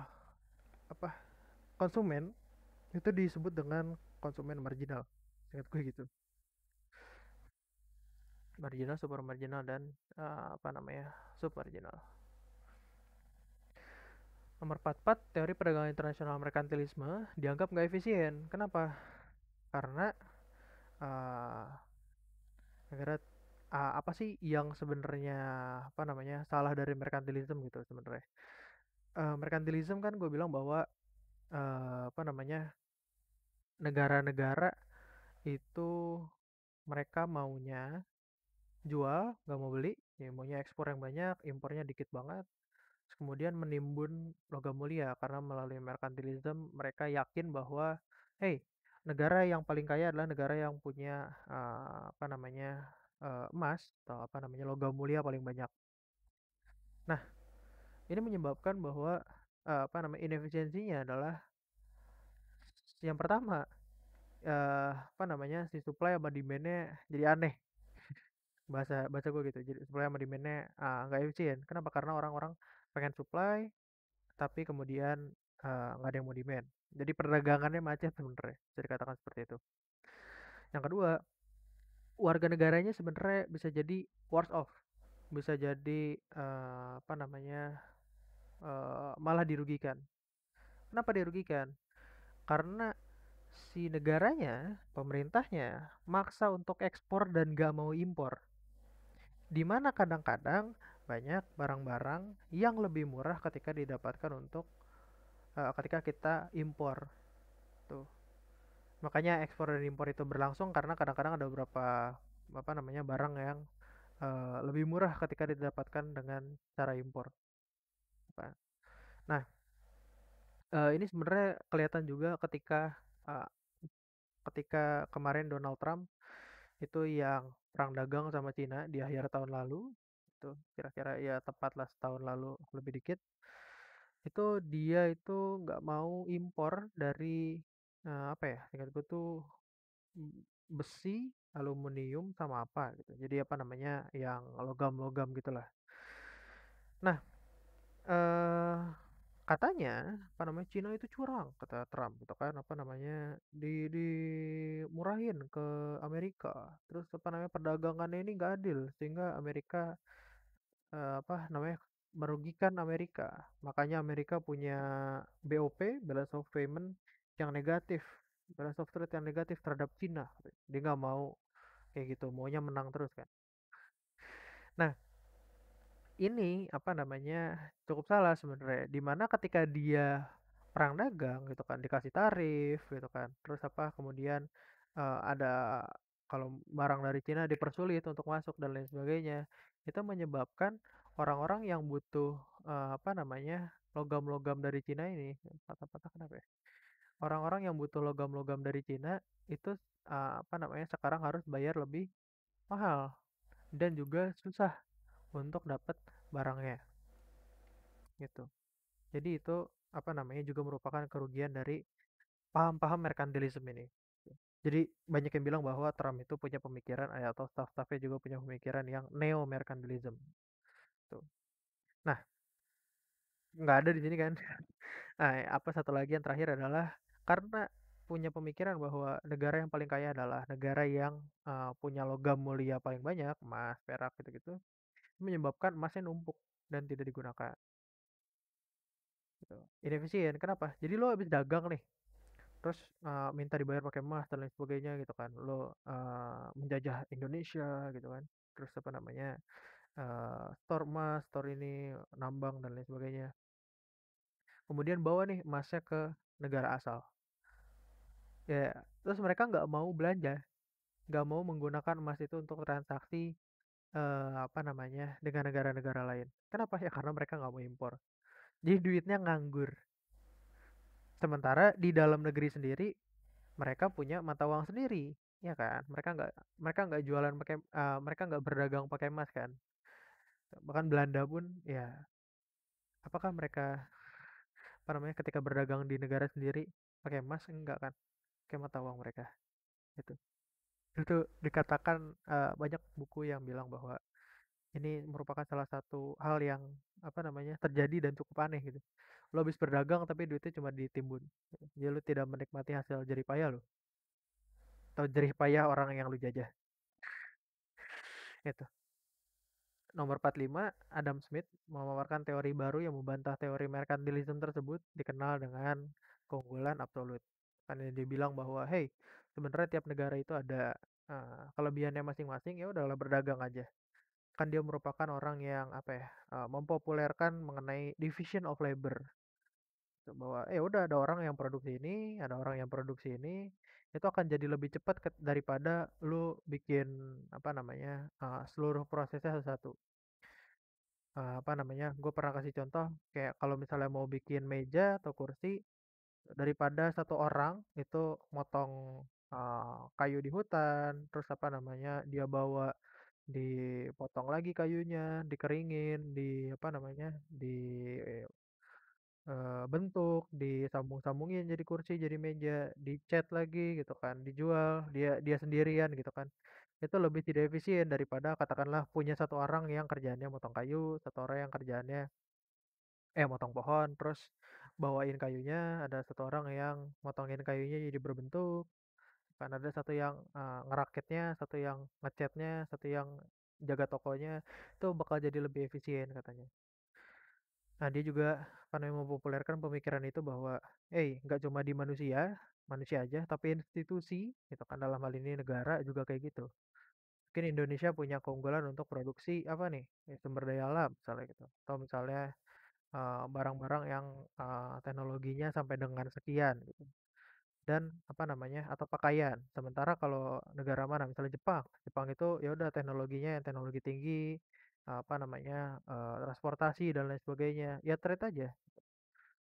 apa konsumen itu disebut dengan konsumen marginal, ingat gue gitu. Marginal, super marginal dan uh, apa namanya Super marginal. Nomor 44, teori perdagangan internasional merkantilisme dianggap nggak efisien. Kenapa? Karena uh, eh, negara ya uh, apa sih yang sebenarnya apa namanya salah dari merkantilisme gitu sebenarnya? Uh, merkantilisme kan gue bilang bahwa uh, apa namanya negara-negara itu mereka maunya jual nggak mau beli ya maunya ekspor yang banyak impornya dikit banget kemudian menimbun logam mulia karena melalui merkantilism mereka yakin bahwa hey negara yang paling kaya adalah negara yang punya uh, apa namanya uh, emas atau apa namanya logam mulia paling banyak. Nah ini menyebabkan bahwa uh, apa namanya inefisiensinya adalah yang pertama uh, apa namanya si supply sama demandnya jadi aneh bahasa bahasa gue gitu jadi supply sama demandnya nggak uh, efisien kenapa karena orang-orang pengen supply tapi kemudian nggak uh, ada yang mau demand jadi perdagangannya macet sebenarnya bisa dikatakan seperti itu yang kedua warga negaranya sebenarnya bisa jadi worse off bisa jadi uh, apa namanya uh, malah dirugikan kenapa dirugikan karena si negaranya pemerintahnya maksa untuk ekspor dan gak mau impor dimana kadang-kadang banyak barang-barang yang lebih murah ketika didapatkan untuk uh, ketika kita impor tuh makanya ekspor dan impor itu berlangsung karena kadang-kadang ada beberapa apa namanya barang yang uh, lebih murah ketika didapatkan dengan cara impor nah uh, ini sebenarnya kelihatan juga ketika uh, ketika kemarin Donald Trump itu yang perang dagang sama Cina di akhir tahun lalu itu kira-kira ya tepat lah setahun lalu lebih dikit itu dia itu nggak mau impor dari uh, apa ya singkat gue tuh besi aluminium sama apa gitu jadi apa namanya yang logam-logam gitulah nah eh katanya apa namanya Cina itu curang kata Trump gitu kan apa namanya di di murahin ke Amerika terus apa namanya perdagangannya ini nggak adil sehingga Amerika uh, apa namanya, merugikan Amerika. Makanya Amerika punya BOP, balance of payment yang negatif, balance of trade yang negatif terhadap Cina. Dia nggak mau kayak gitu, maunya menang terus kan. Nah, ini apa namanya, cukup salah sebenarnya, Dimana ketika dia perang dagang gitu kan, dikasih tarif gitu kan, terus apa, kemudian, uh, ada kalau barang dari Cina dipersulit untuk masuk dan lain sebagainya itu menyebabkan orang-orang yang butuh uh, apa namanya logam-logam dari Cina ini patah-patah kenapa ya orang-orang yang butuh logam-logam dari Cina itu uh, apa namanya sekarang harus bayar lebih mahal dan juga susah untuk dapat barangnya gitu jadi itu apa namanya juga merupakan kerugian dari paham-paham merkantilisme ini jadi banyak yang bilang bahwa Trump itu punya pemikiran eh, atau staff stafnya juga punya pemikiran yang neo merkantilism. Tuh. Nah, nggak ada di sini kan. Nah, eh, apa satu lagi yang terakhir adalah karena punya pemikiran bahwa negara yang paling kaya adalah negara yang uh, punya logam mulia paling banyak, emas, perak gitu-gitu, menyebabkan emasnya numpuk dan tidak digunakan. Gitu. Inefisien. Kenapa? Jadi lo habis dagang nih, terus uh, minta dibayar pakai emas dan lain sebagainya gitu kan. Lo, uh, menjajah Indonesia gitu kan, terus apa namanya, uh, store emas, store ini, nambang dan lain sebagainya. Kemudian bawa nih emasnya ke negara asal. Ya, terus mereka nggak mau belanja, nggak mau menggunakan emas itu untuk transaksi, uh, apa namanya, dengan negara-negara lain. Kenapa? Ya karena mereka nggak mau impor. Jadi duitnya nganggur. Sementara di dalam negeri sendiri mereka punya mata uang sendiri, ya kan? Mereka nggak mereka nggak jualan pakai uh, mereka nggak berdagang pakai emas kan? Bahkan Belanda pun ya apakah mereka apa namanya ketika berdagang di negara sendiri pakai emas enggak kan? Pakai mata uang mereka. Itu. Itu dikatakan uh, banyak buku yang bilang bahwa ini merupakan salah satu hal yang, apa namanya, terjadi dan cukup aneh gitu. Lo habis berdagang tapi duitnya cuma ditimbun. Jadi ya lo tidak menikmati hasil jerih payah lo. Atau jerih payah orang yang lo jajah. Itu. Nomor 45, Adam Smith memaparkan teori baru yang membantah teori merkantilisme tersebut dikenal dengan keunggulan absolut. Karena dia bilang bahwa, hey, sebenarnya tiap negara itu ada uh, kelebihannya masing-masing, ya udahlah berdagang aja kan dia merupakan orang yang apa ya, uh, mempopulerkan mengenai division of labor. bahwa, "Eh, udah ada orang yang produksi ini, ada orang yang produksi ini." Itu akan jadi lebih cepat ke, daripada lu bikin apa namanya, uh, seluruh prosesnya satu-satu. Uh, apa namanya, gue pernah kasih contoh kayak kalau misalnya mau bikin meja atau kursi, daripada satu orang itu motong, uh, kayu di hutan, terus apa namanya, dia bawa dipotong lagi kayunya, dikeringin, di apa namanya, di, e, bentuk, disambung-sambungin jadi kursi, jadi meja, dicat lagi gitu kan, dijual, dia dia sendirian gitu kan. Itu lebih tidak efisien daripada katakanlah punya satu orang yang kerjaannya motong kayu, satu orang yang kerjaannya eh, motong pohon, terus bawain kayunya, ada satu orang yang motongin kayunya jadi berbentuk kan ada satu yang, uh, ngerakitnya, satu yang ngecatnya, satu yang jaga tokonya, itu bakal jadi lebih efisien katanya. Nah, dia juga karena mempopulerkan pemikiran itu bahwa, "Hey, nggak cuma di manusia manusia aja, tapi institusi," itu kan, dalam hal ini negara juga kayak gitu. Mungkin Indonesia punya keunggulan untuk produksi apa nih, ya sumber daya alam misalnya gitu, atau misalnya, barang barang-barang yang, uh, teknologinya sampai dengan sekian gitu. Dan apa namanya, atau pakaian. Sementara kalau negara mana, misalnya Jepang, Jepang itu ya udah teknologinya yang teknologi tinggi, apa namanya, eh, transportasi dan lain sebagainya, ya trade aja.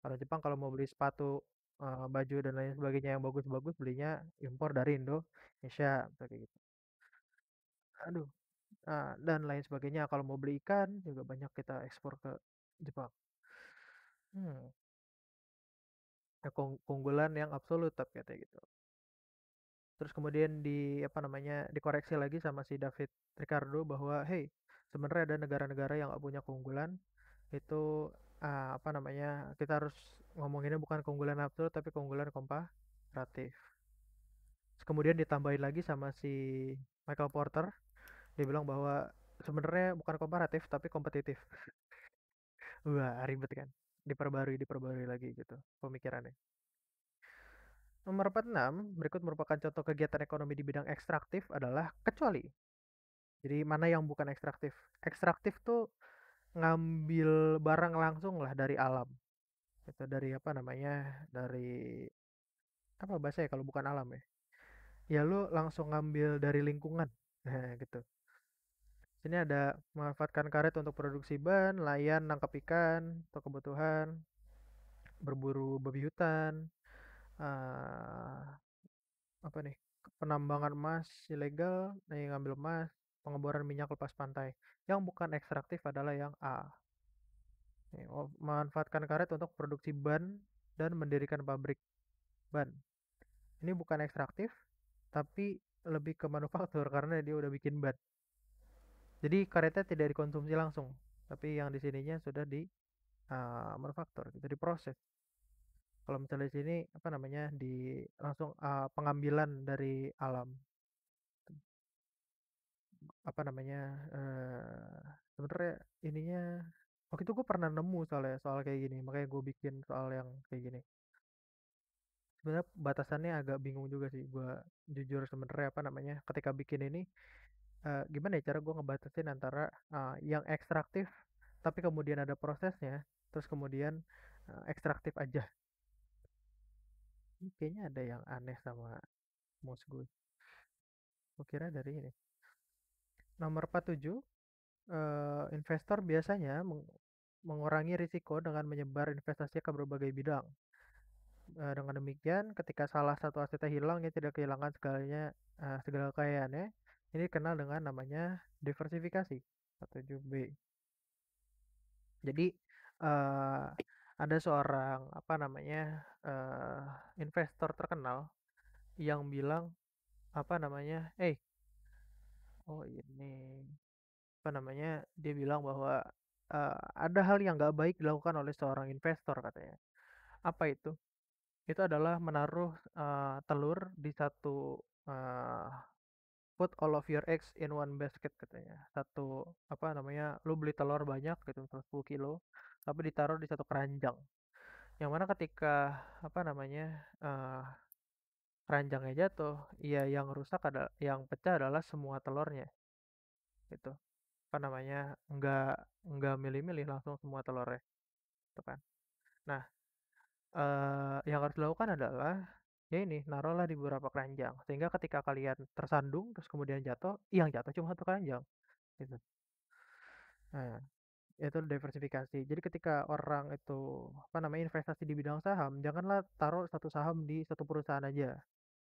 Kalau Jepang kalau mau beli sepatu, eh, baju dan lain sebagainya yang bagus-bagus belinya impor dari Indonesia, misalnya kayak gitu. Aduh, eh, dan lain sebagainya. Kalau mau beli ikan juga banyak kita ekspor ke Jepang. Hmm keunggulan yang absolut tapi katanya gitu. Terus kemudian di apa namanya dikoreksi lagi sama si David Ricardo bahwa hey sebenarnya ada negara-negara yang nggak punya keunggulan itu uh, apa namanya kita harus ngomonginnya bukan keunggulan absolut tapi keunggulan komparatif. Terus kemudian ditambahin lagi sama si Michael Porter dibilang bahwa sebenarnya bukan komparatif tapi kompetitif. Wah ribet kan diperbarui diperbarui lagi gitu pemikirannya. Nomor 46, berikut merupakan contoh kegiatan ekonomi di bidang ekstraktif adalah kecuali. Jadi mana yang bukan ekstraktif? Ekstraktif tuh ngambil barang langsung lah dari alam. Itu dari apa namanya? Dari apa bahasa ya kalau bukan alam ya? Ya lu langsung ngambil dari lingkungan. Nah, gitu. Ini ada memanfaatkan karet untuk produksi ban, layan nangkap ikan untuk kebutuhan, berburu babi hutan, uh, apa nih penambangan emas ilegal, nih ngambil emas, pengeboran minyak lepas pantai. Yang bukan ekstraktif adalah yang A. Oh, memanfaatkan karet untuk produksi ban dan mendirikan pabrik ban. Ini bukan ekstraktif, tapi lebih ke manufaktur karena dia udah bikin ban. Jadi karetnya tidak dikonsumsi langsung, tapi yang di sininya sudah di uh, manufaktur, gitu, diproses. Kalau misalnya di sini apa namanya di langsung uh, pengambilan dari alam apa namanya uh, sebenarnya ininya waktu itu gue pernah nemu soalnya soal kayak gini makanya gue bikin soal yang kayak gini sebenarnya batasannya agak bingung juga sih gue jujur sebenarnya apa namanya ketika bikin ini uh, gimana ya cara gue ngebatasin antara uh, yang ekstraktif tapi kemudian ada prosesnya terus kemudian uh, ekstraktif aja ini kayaknya ada yang aneh sama mouse gue gue kira dari ini nomor 47 uh, investor biasanya meng mengurangi risiko dengan menyebar investasi ke berbagai bidang dengan demikian ketika salah satu asetnya hilang ya tidak kehilangan segalanya uh, segala kekayaannya ini kenal dengan namanya diversifikasi atau b Jadi uh, ada seorang apa namanya uh, investor terkenal yang bilang apa namanya, eh hey, oh ini apa namanya dia bilang bahwa uh, ada hal yang nggak baik dilakukan oleh seorang investor katanya. Apa itu? Itu adalah menaruh uh, telur di satu uh, put all of your eggs in one basket katanya gitu satu apa namanya lu beli telur banyak gitu misalnya 10 kilo tapi ditaruh di satu keranjang yang mana ketika apa namanya uh, keranjangnya jatuh ya yang rusak ada yang pecah adalah semua telurnya gitu apa namanya nggak nggak milih-milih langsung semua telurnya itu kan nah uh, yang harus dilakukan adalah ya ini naruhlah di beberapa keranjang sehingga ketika kalian tersandung terus kemudian jatuh yang jatuh cuma satu keranjang gitu. Nah, itu diversifikasi. Jadi ketika orang itu apa namanya investasi di bidang saham, janganlah taruh satu saham di satu perusahaan aja.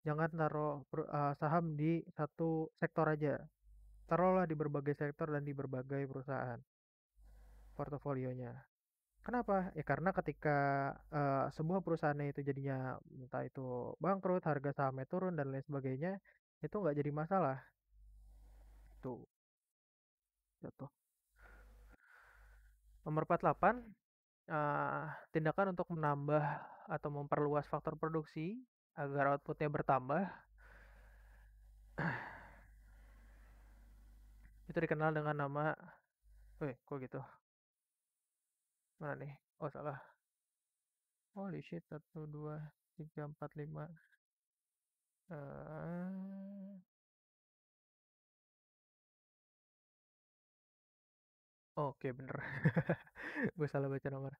Jangan taruh uh, saham di satu sektor aja. Taruhlah di berbagai sektor dan di berbagai perusahaan portofolionya. Kenapa? Ya karena ketika, uh, sebuah perusahaan itu jadinya entah itu bangkrut, harga sahamnya turun dan lain sebagainya, itu nggak jadi masalah. Itu, Jatuh. Gitu. Nomor 48, uh, tindakan untuk menambah atau memperluas faktor produksi agar outputnya bertambah. Itu dikenal dengan nama eh kok gitu? mana nih oh salah holy shit satu dua tiga empat lima eh, Oke bener Gue salah baca nomor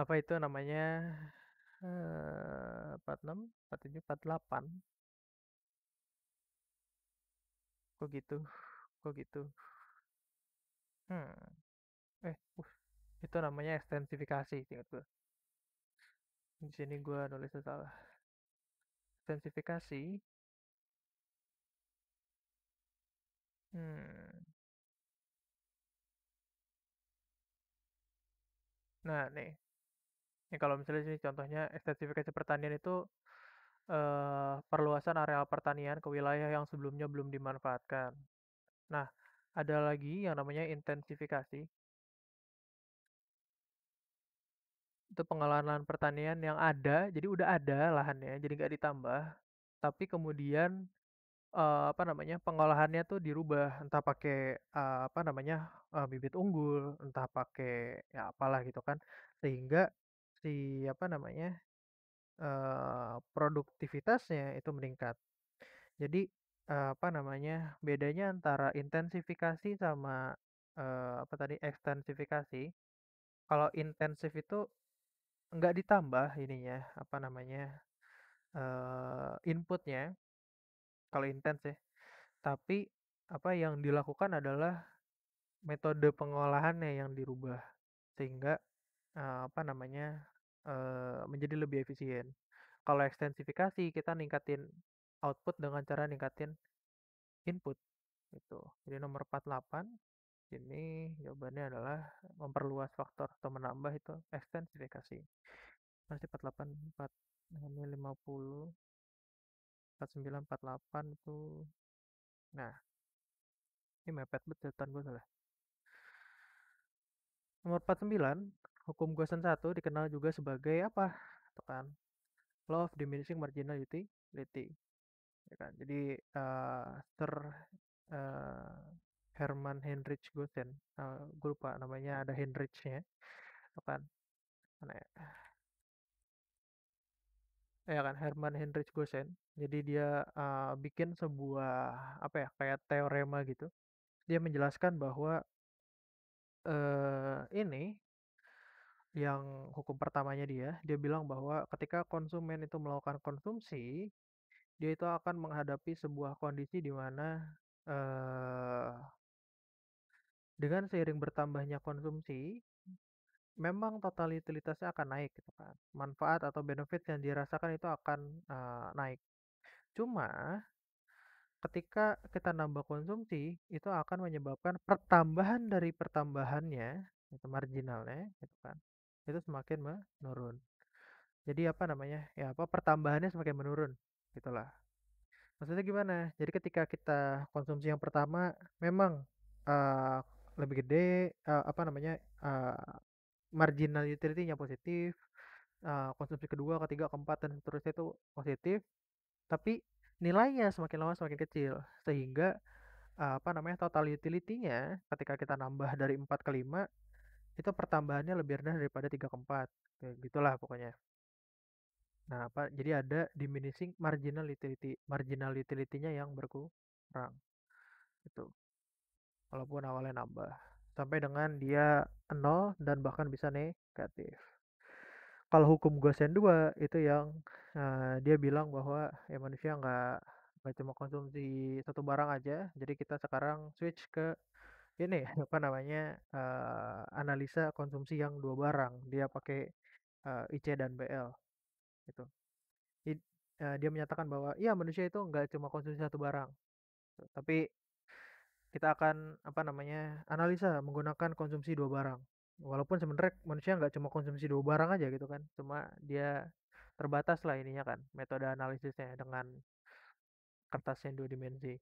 Apa itu namanya eh, empat enam empat tujuh empat delapan Kok gitu Kok gitu Hmm Eh uh itu namanya ekstensifikasi ingat gue di sini gue nulis salah ekstensifikasi hmm. nah nih ini kalau misalnya sini contohnya ekstensifikasi pertanian itu eh, perluasan areal pertanian ke wilayah yang sebelumnya belum dimanfaatkan nah ada lagi yang namanya intensifikasi Itu pengelolaan pertanian yang ada, jadi udah ada lahannya, jadi nggak ditambah. Tapi kemudian, uh, apa namanya, pengolahannya tuh dirubah, entah pakai, uh, apa namanya, uh, bibit unggul, entah pakai ya apalah gitu kan. Sehingga si apa namanya, uh, produktivitasnya itu meningkat. Jadi, uh, apa namanya, bedanya antara intensifikasi sama, uh, apa tadi, ekstensifikasi. Kalau intensif itu nggak ditambah ininya, apa namanya, uh, inputnya, kalau intens ya. Tapi, apa, yang dilakukan adalah metode pengolahannya yang dirubah, sehingga, uh, apa namanya, uh, menjadi lebih efisien. Kalau ekstensifikasi kita ningkatin output dengan cara ningkatin input, itu Jadi nomor 48 sini jawabannya adalah memperluas faktor atau menambah itu ekstensifikasi. Masih 48 4 ini 50 49 48 itu nah ini mepet betul gue salah. Nomor 49, hukum Gaussian 1 dikenal juga sebagai apa? kan, law of diminishing marginality, liti. Ya kan? Jadi uh, ter uh, Herman Heinrich Gosen. Uh, eh, gue lupa namanya ada Heinrichnya, itu kan. Mana ya? Iya kan, Herman Heinrich Gosen. Jadi dia, uh, bikin sebuah apa ya, kayak teorema gitu. Dia menjelaskan bahwa uh, ini, yang hukum pertamanya dia, dia bilang bahwa ketika konsumen itu melakukan konsumsi, dia itu akan menghadapi sebuah kondisi di mana, uh, dengan seiring bertambahnya konsumsi, memang total utilitasnya akan naik gitu kan. Manfaat atau benefit yang dirasakan itu akan uh, naik. Cuma ketika kita nambah konsumsi itu akan menyebabkan pertambahan dari pertambahannya itu marginalnya gitu kan itu semakin menurun jadi apa namanya ya apa pertambahannya semakin menurun gitulah maksudnya gimana jadi ketika kita konsumsi yang pertama memang uh, lebih gede, uh, apa namanya, uh, marginal utility-nya positif, uh, konsumsi kedua ketiga keempat dan seterusnya itu positif, tapi nilainya semakin lama semakin kecil. Sehingga, uh, apa namanya, total utility-nya ketika kita nambah dari 4 ke 5, itu pertambahannya lebih rendah daripada 3 ke 4, gitulah pokoknya. Nah, apa, jadi ada diminishing marginal utility, marginal utility-nya yang berkurang, itu walaupun awalnya nambah sampai dengan dia nol dan bahkan bisa negatif kalau hukum Gosen 2 itu yang uh, dia bilang bahwa ya manusia nggak nggak cuma konsumsi satu barang aja jadi kita sekarang switch ke ini apa namanya uh, analisa konsumsi yang dua barang dia pakai uh, eh, IC dan BL itu dia menyatakan bahwa ya manusia itu nggak cuma konsumsi satu barang tapi kita akan apa namanya analisa menggunakan konsumsi dua barang walaupun sebenarnya manusia nggak cuma konsumsi dua barang aja gitu kan cuma dia terbatas lah ininya kan metode analisisnya dengan kertas yang dua dimensi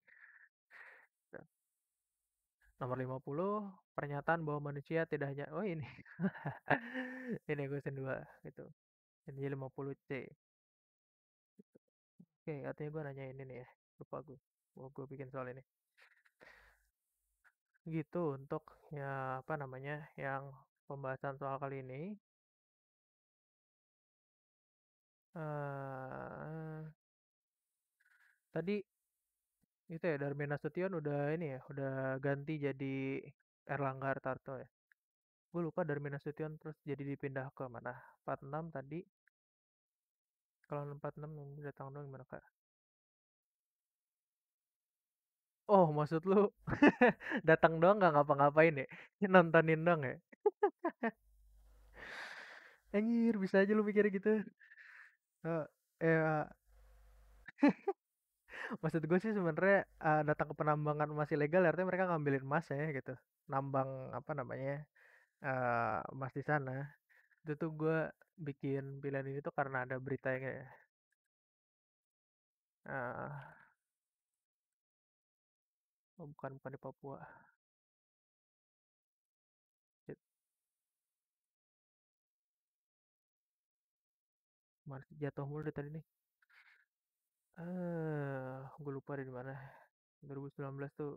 nomor 50 pernyataan bahwa manusia tidak hanya oh ini ini question 2 gitu ini 50 C oke artinya gue nanya ini nih ya lupa gue mau gue bikin soal ini Gitu untuk ya apa namanya, yang pembahasan soal kali ini. uh, Tadi, itu ya dari Nasution udah ini ya, udah ganti jadi Erlangga Hartarto ya? Gue lupa dari Nasution terus jadi dipindah ke mana, 46 tadi? Kalau 46 yang udah dong gimana, Kak? Oh, maksud lu datang doang nggak ngapa-ngapain ya? Nontonin dong ya? Anjir, bisa aja lu mikir gitu. Eh, uh. maksud gue sih sebenarnya uh, datang ke penambangan masih legal, artinya mereka ngambilin emas ya gitu. Nambang apa namanya? Uh, emas di sana. Itu tuh gue bikin pilihan ini tuh karena ada berita yang kayak uh, Oh, bukan, bukan di Papua. Mana jatuh mulu dari tadi nih. Eh, uh, gue lupa di mana. 2019 tuh.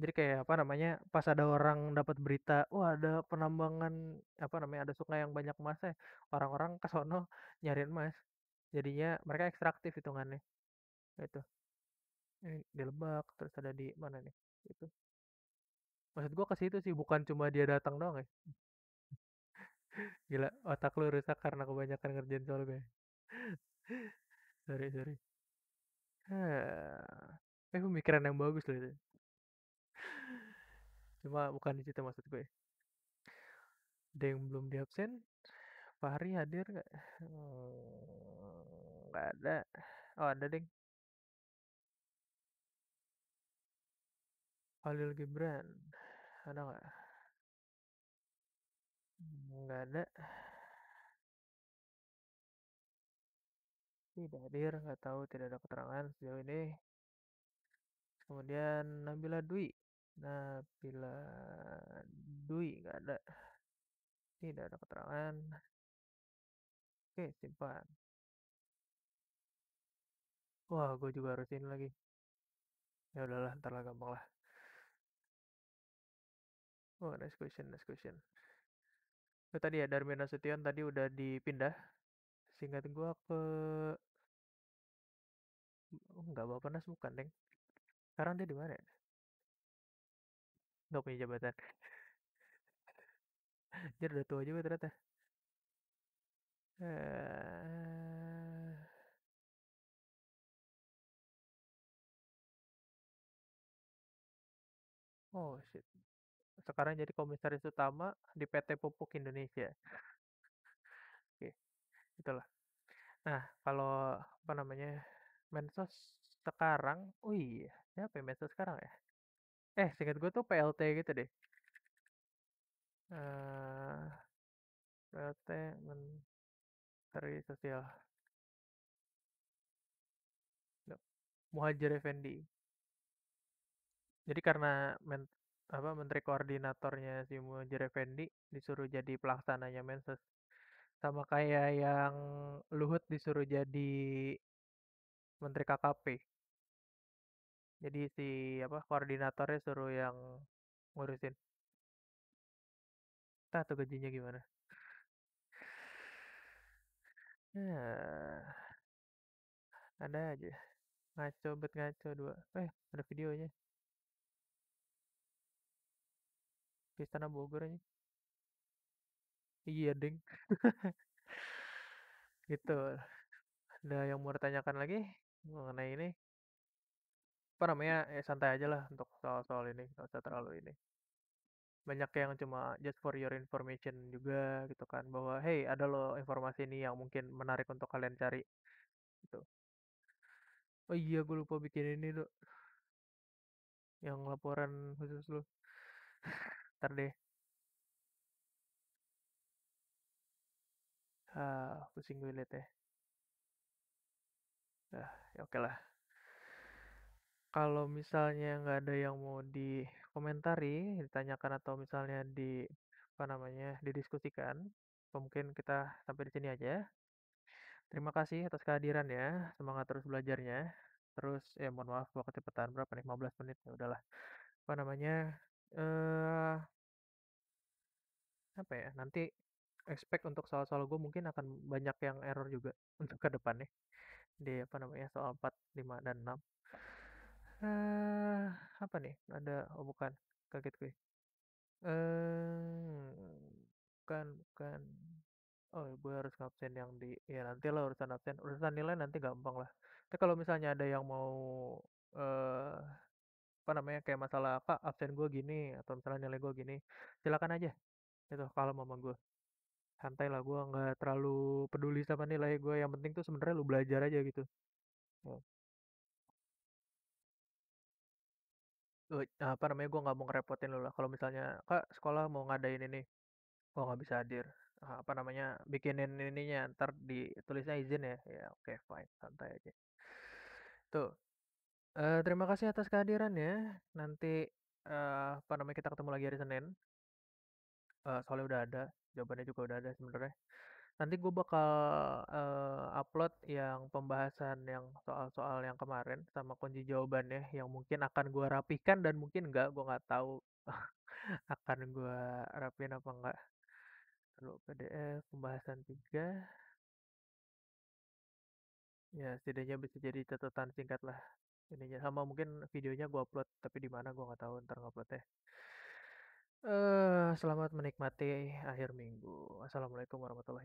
Jadi kayak apa namanya? Pas ada orang dapat berita, wah ada penambangan apa namanya? Ada sungai yang banyak ya. Orang-orang ke sono nyariin emas. Jadinya mereka ekstraktif hitungannya. Itu ini di Lebak, terus ada di mana nih, itu? Maksud gua ke situ sih, bukan cuma dia datang doang ya. Gila, otak lu rusak karena kebanyakan ngerjain soalnya. Sorry sorry. eh pemikiran yang bagus loh itu. Cuma bukan di situ maksud gue. Ya? Ada yang belum di absen? Fahri hadir nggak? nggak hmm, nggak ada. Oh ada, Deng. Khalil Gibran ada nggak hmm, nggak ada tidak hadir nggak tahu tidak ada keterangan sejauh ini kemudian Nabila Dwi Nabila Dwi nggak ada tidak ada keterangan oke simpan wah gue juga harus ini lagi ya udahlah ntar lah gampang lah Oh, nice question, nice question. Oh, tadi ya Darmina Sution tadi udah dipindah. Singkat gua ke oh, enggak Bapak Nas bukan, Deng. Sekarang dia di mana? ya? Nggak punya jabatan. dia udah tua juga ternyata. Uh... Oh shit sekarang jadi komisaris utama di PT Pupuk Indonesia. Oke, itulah. Nah, kalau apa namanya Mensos sekarang, oh iya, siapa ya Mensos sekarang ya? Eh, singkat gue tuh PLT gitu deh. Uh, eh, PLT Menteri Sosial. Muhajir Effendi. Jadi karena men apa menteri koordinatornya si Muhajir Effendi disuruh jadi pelaksananya Menses. Sama kayak yang Luhut disuruh jadi menteri KKP. Jadi si apa koordinatornya suruh yang ngurusin. Entah tuh gajinya gimana. Nah, ada aja. Ngaco bet ngaco dua. Eh, ada videonya. ke Istana Bogor aja. Iya, ding, Gitu. Ada yang mau ditanyakan lagi mengenai ini? Apa namanya, ya santai aja lah untuk soal-soal ini, nggak usah terlalu ini. Banyak yang cuma just for your information juga gitu kan, bahwa hey ada loh informasi ini yang mungkin menarik untuk kalian cari, gitu. Oh iya, gue lupa bikin ini, Dok. Yang laporan khusus lo. Ntar deh. Ah, pusing gue liat ya. Ah, ya oke lah. Kalau misalnya nggak ada yang mau dikomentari, ditanyakan atau misalnya di apa namanya didiskusikan, mungkin kita sampai di sini aja. Terima kasih atas kehadiran ya. Semangat terus belajarnya. Terus ya mohon maaf buat kecepatan berapa nih 15 menit ya udahlah. Apa namanya uh, apa ya, nanti expect untuk soal-soal gue mungkin akan banyak yang error juga untuk ke depan depannya, di apa namanya, soal 4, 5, dan 6. uh, apa nih, ada oh bukan, kaget gue. uh, bukan bukan. Oh, gue harus absen yang di ya nanti lah urusan absen, urusan nilai nanti gampang lah. Tapi kalau misalnya ada yang mau, uh, apa namanya kayak masalah kak absen gue gini atau misalnya nilai gue gini silakan aja itu kalau mama gue santai lah gue nggak terlalu peduli sama nilai gue yang penting tuh sebenarnya lu belajar aja gitu Ya. Eh, apa namanya gue nggak mau ngerepotin lu lah kalau misalnya kak sekolah mau ngadain ini gue nggak bisa hadir Ah, apa namanya bikinin ininya ntar ditulisnya izin ya ya oke fine santai aja tuh Uh, terima kasih atas kehadirannya. Nanti, uh, apa namanya, kita ketemu lagi hari Senin. Uh, soalnya udah ada, jawabannya juga udah ada sebenarnya. Nanti gue bakal, uh, upload yang pembahasan yang soal-soal yang kemarin sama kunci jawabannya yang mungkin akan gue rapikan dan mungkin enggak, gue nggak tahu akan gue rapiin apa enggak. Perlu PDF, pembahasan tiga, Ya, setidaknya bisa jadi catatan singkat lah. Ininya, sama mungkin videonya gue upload, tapi di mana gue nggak tahu ntar ngupload ya. uh, selamat menikmati akhir minggu. Assalamualaikum warahmatullahi wabarakatuh.